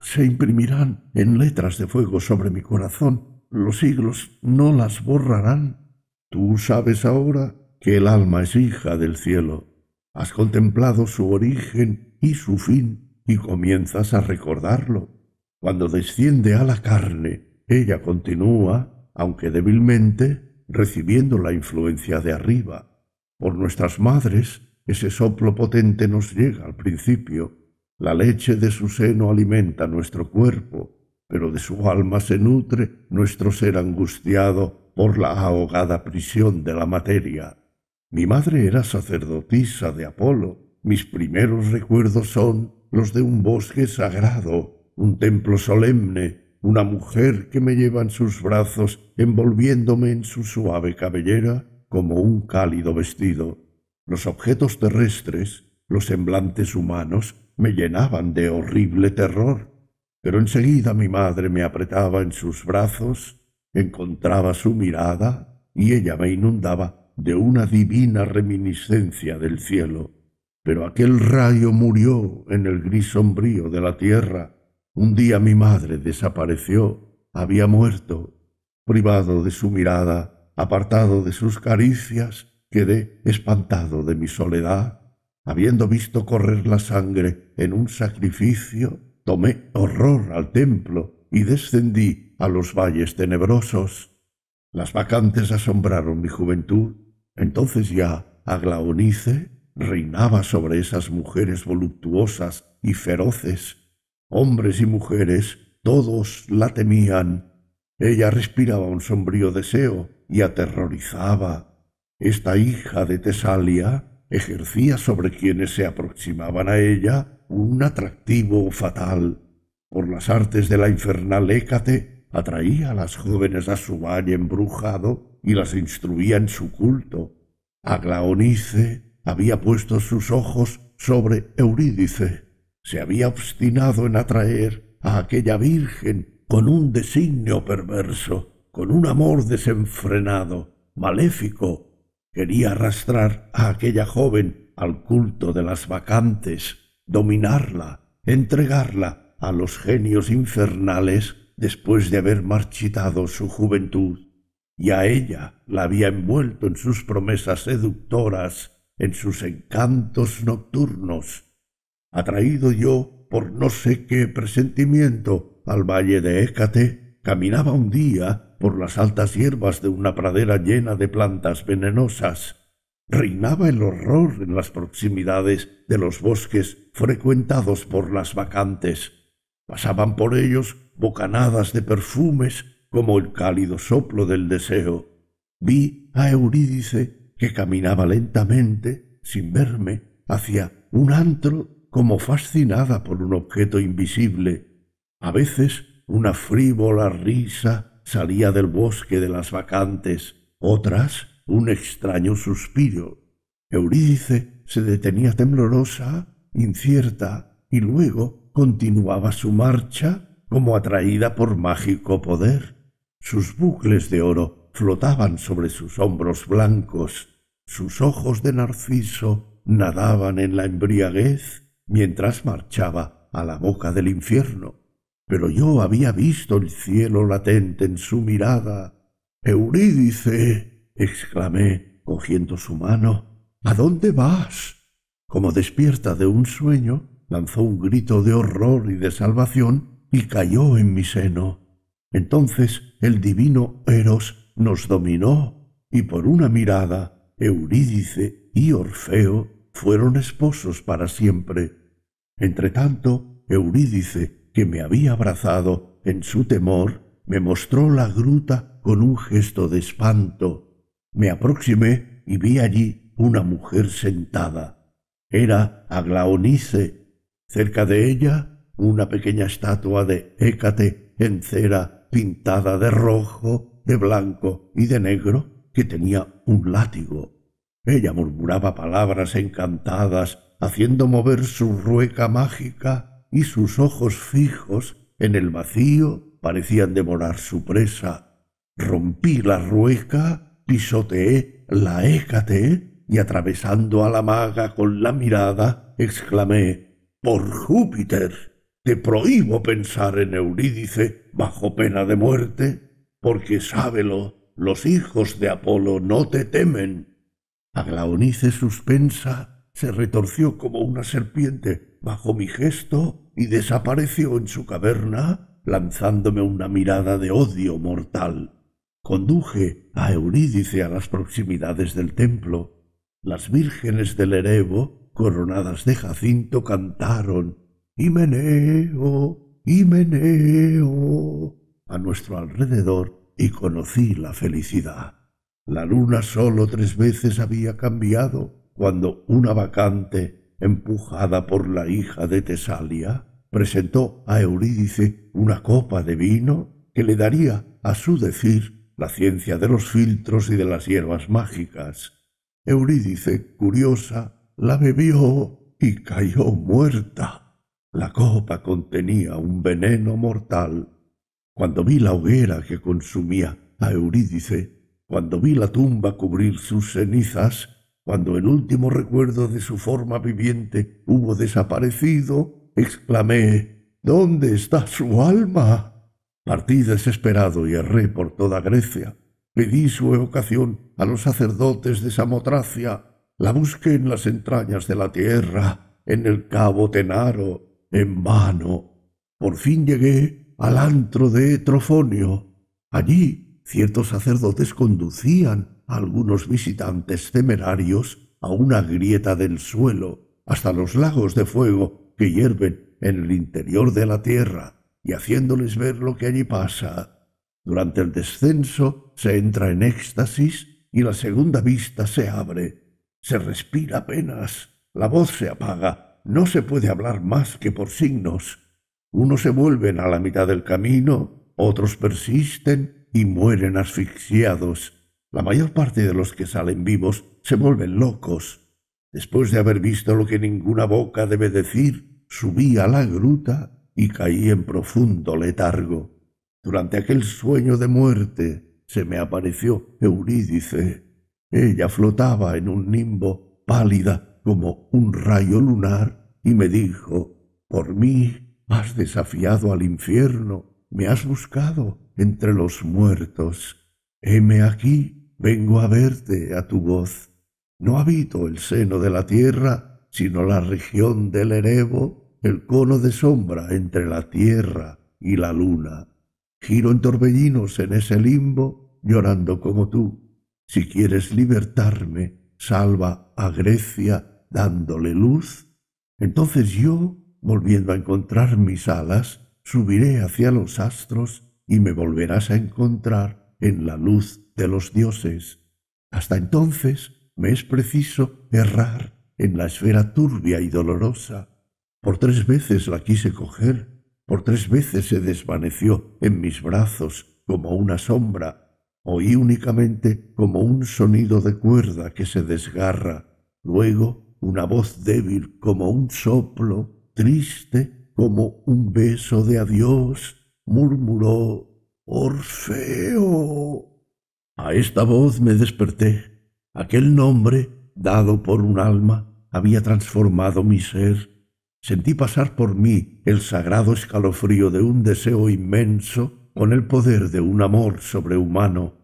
A: se imprimirán en letras de fuego sobre mi corazón. Los siglos no las borrarán. Tú sabes ahora que el alma es hija del cielo. Has contemplado su origen y su fin y comienzas a recordarlo. Cuando desciende a la carne, ella continúa, aunque débilmente, recibiendo la influencia de arriba. Por nuestras madres ese soplo potente nos llega al principio. La leche de su seno alimenta nuestro cuerpo, pero de su alma se nutre nuestro ser angustiado por la ahogada prisión de la materia. Mi madre era sacerdotisa de Apolo. Mis primeros recuerdos son los de un bosque sagrado, un templo solemne, una mujer que me lleva en sus brazos envolviéndome en su suave cabellera como un cálido vestido los objetos terrestres, los semblantes humanos, me llenaban de horrible terror. Pero enseguida mi madre me apretaba en sus brazos, encontraba su mirada y ella me inundaba de una divina reminiscencia del cielo. Pero aquel rayo murió en el gris sombrío de la tierra. Un día mi madre desapareció, había muerto. Privado de su mirada, apartado de sus caricias, quedé espantado de mi soledad. Habiendo visto correr la sangre en un sacrificio, tomé horror al templo y descendí a los valles tenebrosos. Las vacantes asombraron mi juventud. Entonces ya Aglaonice reinaba sobre esas mujeres voluptuosas y feroces. Hombres y mujeres, todos la temían. Ella respiraba un sombrío deseo y aterrorizaba esta hija de Tesalia ejercía sobre quienes se aproximaban a ella un atractivo fatal. Por las artes de la infernal Hécate atraía a las jóvenes a su valle embrujado y las instruía en su culto. Aglaonice había puesto sus ojos sobre Eurídice. Se había obstinado en atraer a aquella virgen con un designio perverso, con un amor desenfrenado, maléfico Quería arrastrar a aquella joven al culto de las vacantes, dominarla, entregarla a los genios infernales después de haber marchitado su juventud, y a ella la había envuelto en sus promesas seductoras, en sus encantos nocturnos. Atraído yo por no sé qué presentimiento al valle de Écate, caminaba un día por las altas hierbas de una pradera llena de plantas venenosas. Reinaba el horror en las proximidades de los bosques frecuentados por las vacantes. Pasaban por ellos bocanadas de perfumes como el cálido soplo del deseo. Vi a Eurídice que caminaba lentamente, sin verme, hacia un antro como fascinada por un objeto invisible. A veces una frívola risa salía del bosque de las vacantes, otras un extraño suspiro. Eurídice se detenía temblorosa, incierta, y luego continuaba su marcha como atraída por mágico poder. Sus bucles de oro flotaban sobre sus hombros blancos, sus ojos de narciso nadaban en la embriaguez mientras marchaba a la boca del infierno pero yo había visto el cielo latente en su mirada. Eurídice, exclamé, cogiendo su mano, ¿a dónde vas? Como despierta de un sueño, lanzó un grito de horror y de salvación y cayó en mi seno. Entonces el divino Eros nos dominó y por una mirada Eurídice y Orfeo fueron esposos para siempre. Entretanto, Eurídice que me había abrazado en su temor, me mostró la gruta con un gesto de espanto. Me aproximé y vi allí una mujer sentada. Era Aglaonice. Cerca de ella, una pequeña estatua de Hécate en cera pintada de rojo, de blanco y de negro, que tenía un látigo. Ella murmuraba palabras encantadas, haciendo mover su rueca mágica y sus ojos fijos en el vacío parecían devorar su presa. Rompí la rueca, pisoteé la hécate y atravesando a la maga con la mirada, exclamé Por Júpiter, te prohíbo pensar en Eurídice bajo pena de muerte, porque sábelo, los hijos de Apolo no te temen. Aglaonice suspensa se retorció como una serpiente bajo mi gesto y desapareció en su caverna, lanzándome una mirada de odio mortal. Conduje a Eurídice a las proximidades del templo. Las vírgenes del Erebo, coronadas de Jacinto, cantaron Himeneo, Himeneo a nuestro alrededor y conocí la felicidad. La luna sólo tres veces había cambiado cuando una vacante empujada por la hija de Tesalia, presentó a Eurídice una copa de vino que le daría, a su decir, la ciencia de los filtros y de las hierbas mágicas. Eurídice, curiosa, la bebió y cayó muerta. La copa contenía un veneno mortal. Cuando vi la hoguera que consumía a Eurídice, cuando vi la tumba cubrir sus cenizas, cuando el último recuerdo de su forma viviente hubo desaparecido, exclamé ¿Dónde está su alma? Partí desesperado y erré por toda Grecia. Pedí su evocación a los sacerdotes de Samotracia. La busqué en las entrañas de la tierra, en el cabo Tenaro, en vano. Por fin llegué al antro de Trofonio. Allí ciertos sacerdotes conducían algunos visitantes temerarios a una grieta del suelo, hasta los lagos de fuego que hierven en el interior de la tierra, y haciéndoles ver lo que allí pasa. Durante el descenso se entra en éxtasis y la segunda vista se abre. Se respira apenas, la voz se apaga, no se puede hablar más que por signos. Unos se vuelven a la mitad del camino, otros persisten y mueren asfixiados la mayor parte de los que salen vivos se vuelven locos. Después de haber visto lo que ninguna boca debe decir, subí a la gruta y caí en profundo letargo. Durante aquel sueño de muerte se me apareció Eurídice. Ella flotaba en un nimbo, pálida como un rayo lunar, y me dijo, Por mí has desafiado al infierno, me has buscado entre los muertos. Heme aquí Vengo a verte a tu voz. No habito el seno de la tierra, sino la región del Erebo, el cono de sombra entre la tierra y la luna. Giro en torbellinos en ese limbo, llorando como tú. Si quieres libertarme, salva a Grecia dándole luz. Entonces yo, volviendo a encontrar mis alas, subiré hacia los astros y me volverás a encontrar en la luz de los dioses. Hasta entonces me es preciso errar en la esfera turbia y dolorosa. Por tres veces la quise coger, por tres veces se desvaneció en mis brazos como una sombra. Oí únicamente como un sonido de cuerda que se desgarra, luego una voz débil como un soplo, triste como un beso de adiós, murmuró Orfeo. A esta voz me desperté. Aquel nombre, dado por un alma, había transformado mi ser. Sentí pasar por mí el sagrado escalofrío de un deseo inmenso con el poder de un amor sobrehumano.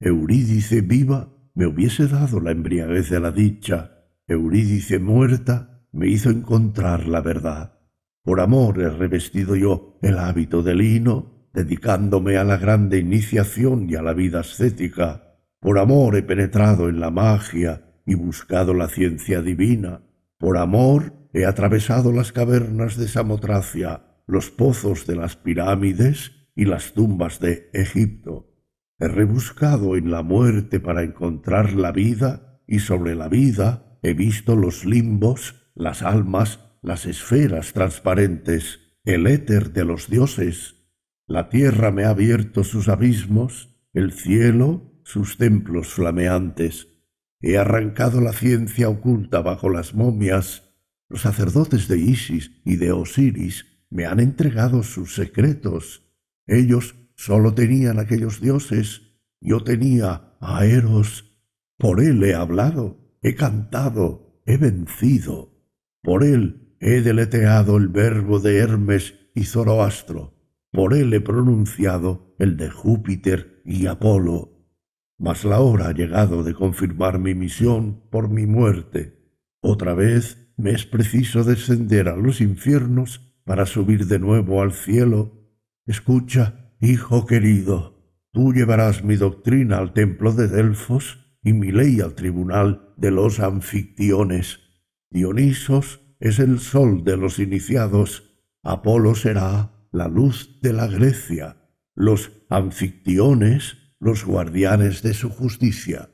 A: Eurídice viva me hubiese dado la embriaguez de la dicha. Eurídice muerta me hizo encontrar la verdad. Por amor he revestido yo el hábito de lino dedicándome a la grande iniciación y a la vida ascética. Por amor he penetrado en la magia y buscado la ciencia divina. Por amor he atravesado las cavernas de Samotracia, los pozos de las pirámides y las tumbas de Egipto. He rebuscado en la muerte para encontrar la vida y sobre la vida he visto los limbos, las almas, las esferas transparentes, el éter de los dioses la tierra me ha abierto sus abismos, el cielo sus templos flameantes. He arrancado la ciencia oculta bajo las momias. Los sacerdotes de Isis y de Osiris me han entregado sus secretos. Ellos solo tenían aquellos dioses. Yo tenía a Eros. Por él he hablado, he cantado, he vencido. Por él he deleteado el verbo de Hermes y Zoroastro por él he pronunciado el de Júpiter y Apolo, mas la hora ha llegado de confirmar mi misión por mi muerte. Otra vez me es preciso descender a los infiernos para subir de nuevo al cielo. Escucha, hijo querido, tú llevarás mi doctrina al templo de Delfos y mi ley al tribunal de los anfictiones. Dionisos es el sol de los iniciados, Apolo será la luz de la Grecia, los anfictiones, los guardianes de su justicia.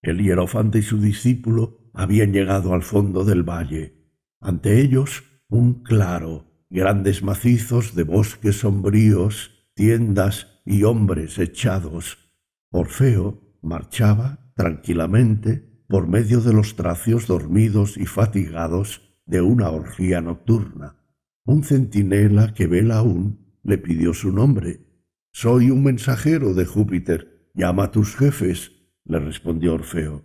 A: El hierofante y su discípulo habían llegado al fondo del valle. Ante ellos, un claro, grandes macizos de bosques sombríos, tiendas y hombres echados. Orfeo marchaba tranquilamente por medio de los tracios dormidos y fatigados de una orgía nocturna. Un centinela que vela aún le pidió su nombre. Soy un mensajero de Júpiter. Llama a tus jefes, le respondió Orfeo.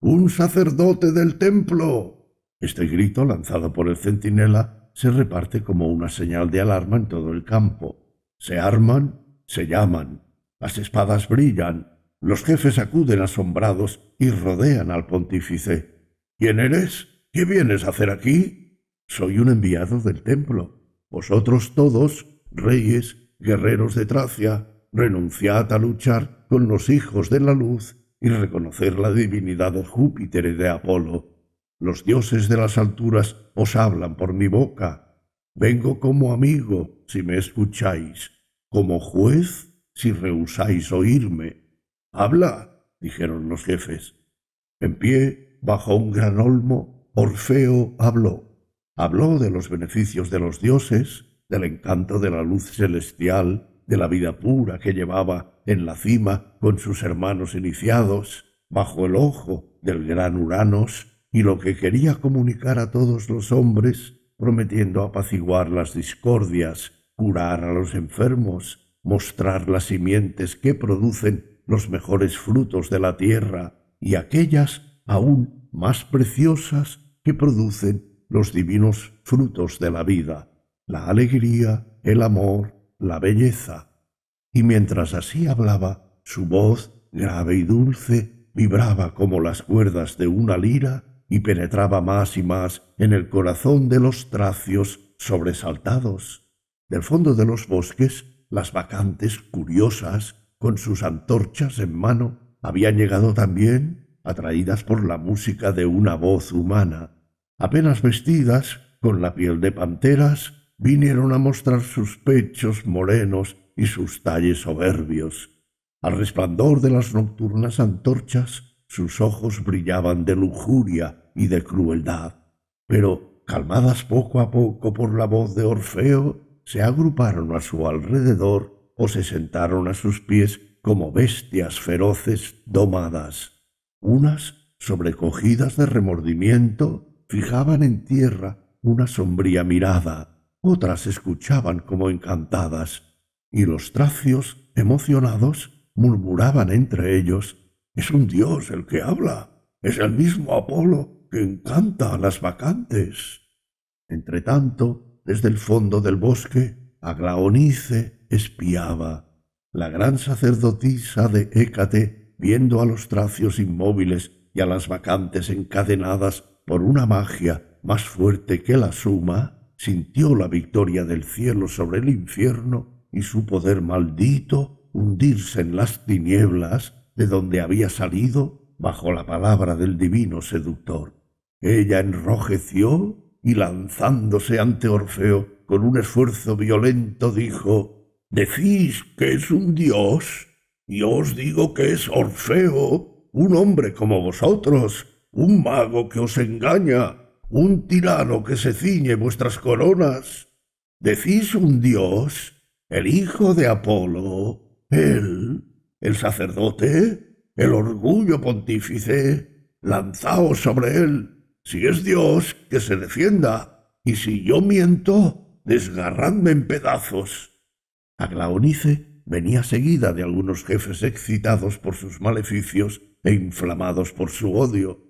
A: Un sacerdote del templo. Este grito, lanzado por el centinela, se reparte como una señal de alarma en todo el campo. Se arman, se llaman, las espadas brillan, los jefes acuden asombrados y rodean al pontífice. ¿Quién eres? ¿Qué vienes a hacer aquí? soy un enviado del templo. Vosotros todos, reyes, guerreros de Tracia, renunciad a luchar con los hijos de la luz y reconocer la divinidad de Júpiter y de Apolo. Los dioses de las alturas os hablan por mi boca. Vengo como amigo, si me escucháis, como juez, si rehusáis oírme. Habla, dijeron los jefes. En pie, bajo un gran olmo, Orfeo habló. Habló de los beneficios de los dioses, del encanto de la luz celestial, de la vida pura que llevaba en la cima con sus hermanos iniciados, bajo el ojo del gran Uranos, y lo que quería comunicar a todos los hombres, prometiendo apaciguar las discordias, curar a los enfermos, mostrar las simientes que producen los mejores frutos de la tierra y aquellas aún más preciosas que producen los divinos frutos de la vida, la alegría, el amor, la belleza. Y mientras así hablaba, su voz, grave y dulce, vibraba como las cuerdas de una lira y penetraba más y más en el corazón de los tracios sobresaltados. Del fondo de los bosques, las vacantes curiosas, con sus antorchas en mano, habían llegado también, atraídas por la música de una voz humana, apenas vestidas, con la piel de panteras, vinieron a mostrar sus pechos morenos y sus talles soberbios. Al resplandor de las nocturnas antorchas, sus ojos brillaban de lujuria y de crueldad, pero, calmadas poco a poco por la voz de Orfeo, se agruparon a su alrededor o se sentaron a sus pies como bestias feroces domadas, unas sobrecogidas de remordimiento fijaban en tierra una sombría mirada, otras escuchaban como encantadas, y los tracios, emocionados, murmuraban entre ellos Es un dios el que habla, es el mismo Apolo que encanta a las vacantes. Entretanto, desde el fondo del bosque, Aglaonice espiaba. La gran sacerdotisa de Hécate, viendo a los tracios inmóviles y a las vacantes encadenadas por una magia más fuerte que la suma, sintió la victoria del cielo sobre el infierno y su poder maldito hundirse en las tinieblas de donde había salido bajo la palabra del divino seductor. Ella enrojeció y lanzándose ante Orfeo con un esfuerzo violento dijo Decís que es un dios, y os digo que es Orfeo, un hombre como vosotros, un mago que os engaña, un tirano que se ciñe vuestras coronas. Decís un dios, el hijo de Apolo, él, el sacerdote, el orgullo pontífice, lanzaos sobre él. Si es dios, que se defienda, y si yo miento, desgarradme en pedazos. Aglaonice venía seguida de algunos jefes excitados por sus maleficios e inflamados por su odio,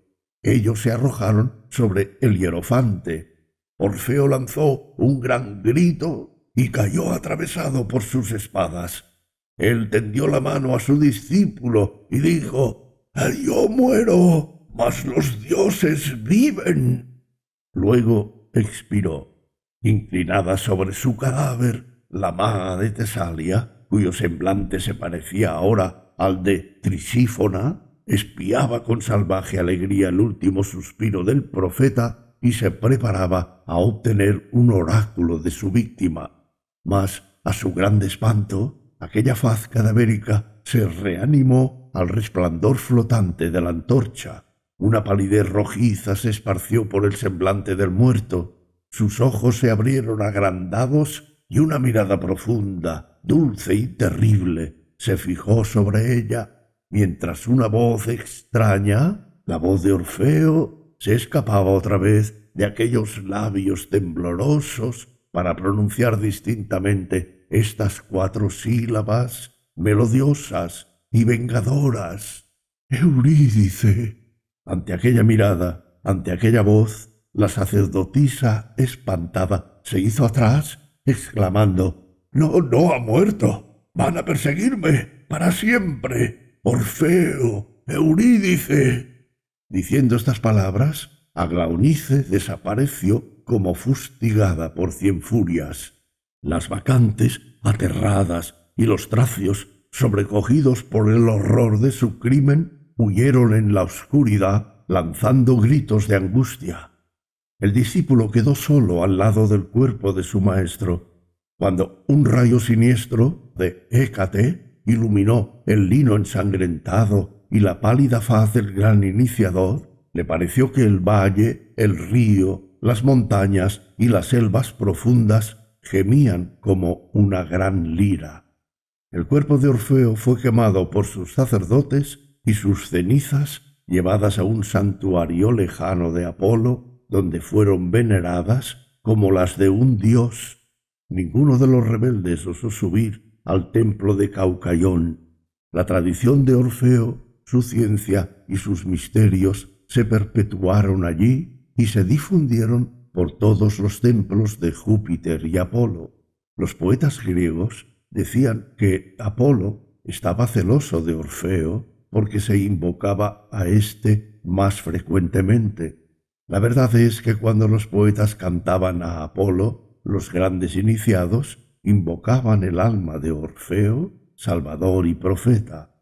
A: ellos se arrojaron sobre el hierofante. Orfeo lanzó un gran grito y cayó atravesado por sus espadas. Él tendió la mano a su discípulo y dijo, Yo muero, mas los dioses viven. Luego expiró. Inclinada sobre su cadáver, la maga de Tesalia, cuyo semblante se parecía ahora al de Trisífona, espiaba con salvaje alegría el último suspiro del profeta y se preparaba a obtener un oráculo de su víctima. Mas, a su gran espanto, aquella faz cadavérica se reanimó al resplandor flotante de la antorcha. Una palidez rojiza se esparció por el semblante del muerto. Sus ojos se abrieron agrandados y una mirada profunda, dulce y terrible, se fijó sobre ella mientras una voz extraña, la voz de Orfeo, se escapaba otra vez de aquellos labios temblorosos para pronunciar distintamente estas cuatro sílabas melodiosas y vengadoras. Eurídice. Ante aquella mirada, ante aquella voz, la sacerdotisa espantada se hizo atrás, exclamando No, no ha muerto. Van a perseguirme para siempre. Orfeo, Eurídice. Diciendo estas palabras, Aglaonice desapareció como fustigada por cien furias. Las vacantes, aterradas, y los tracios, sobrecogidos por el horror de su crimen, huyeron en la oscuridad, lanzando gritos de angustia. El discípulo quedó solo al lado del cuerpo de su maestro, cuando un rayo siniestro de Hécate iluminó el lino ensangrentado y la pálida faz del gran iniciador, le pareció que el valle, el río, las montañas y las selvas profundas gemían como una gran lira. El cuerpo de Orfeo fue quemado por sus sacerdotes y sus cenizas llevadas a un santuario lejano de Apolo, donde fueron veneradas como las de un dios. Ninguno de los rebeldes osó subir al templo de Caucaión. La tradición de Orfeo, su ciencia y sus misterios se perpetuaron allí y se difundieron por todos los templos de Júpiter y Apolo. Los poetas griegos decían que Apolo estaba celoso de Orfeo porque se invocaba a éste más frecuentemente. La verdad es que cuando los poetas cantaban a Apolo, los grandes iniciados invocaban el alma de Orfeo, Salvador y profeta.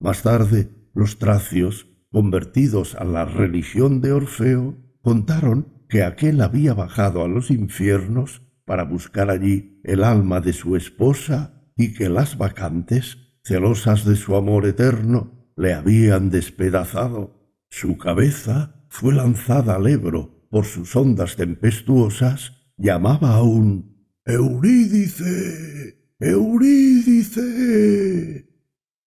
A: Más tarde, los tracios, convertidos a la religión de Orfeo, contaron que aquel había bajado a los infiernos para buscar allí el alma de su esposa y que las vacantes, celosas de su amor eterno, le habían despedazado. Su cabeza fue lanzada al Ebro por sus ondas tempestuosas, llamaba aún Eurídice, Eurídice.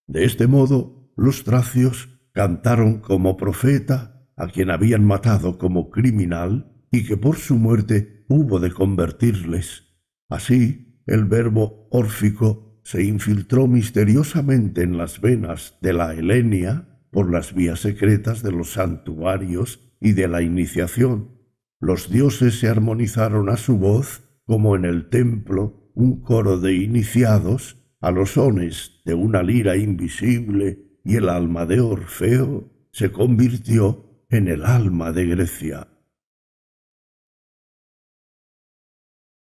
A: De este modo, los tracios cantaron como profeta a quien habían matado como criminal y que por su muerte hubo de convertirles. Así, el verbo órfico se infiltró misteriosamente en las venas de la Helenia por las vías secretas de los santuarios y de la iniciación. Los dioses se armonizaron a su voz como en el templo un coro de iniciados a los hones de una lira invisible y el alma de Orfeo se convirtió en el alma de Grecia.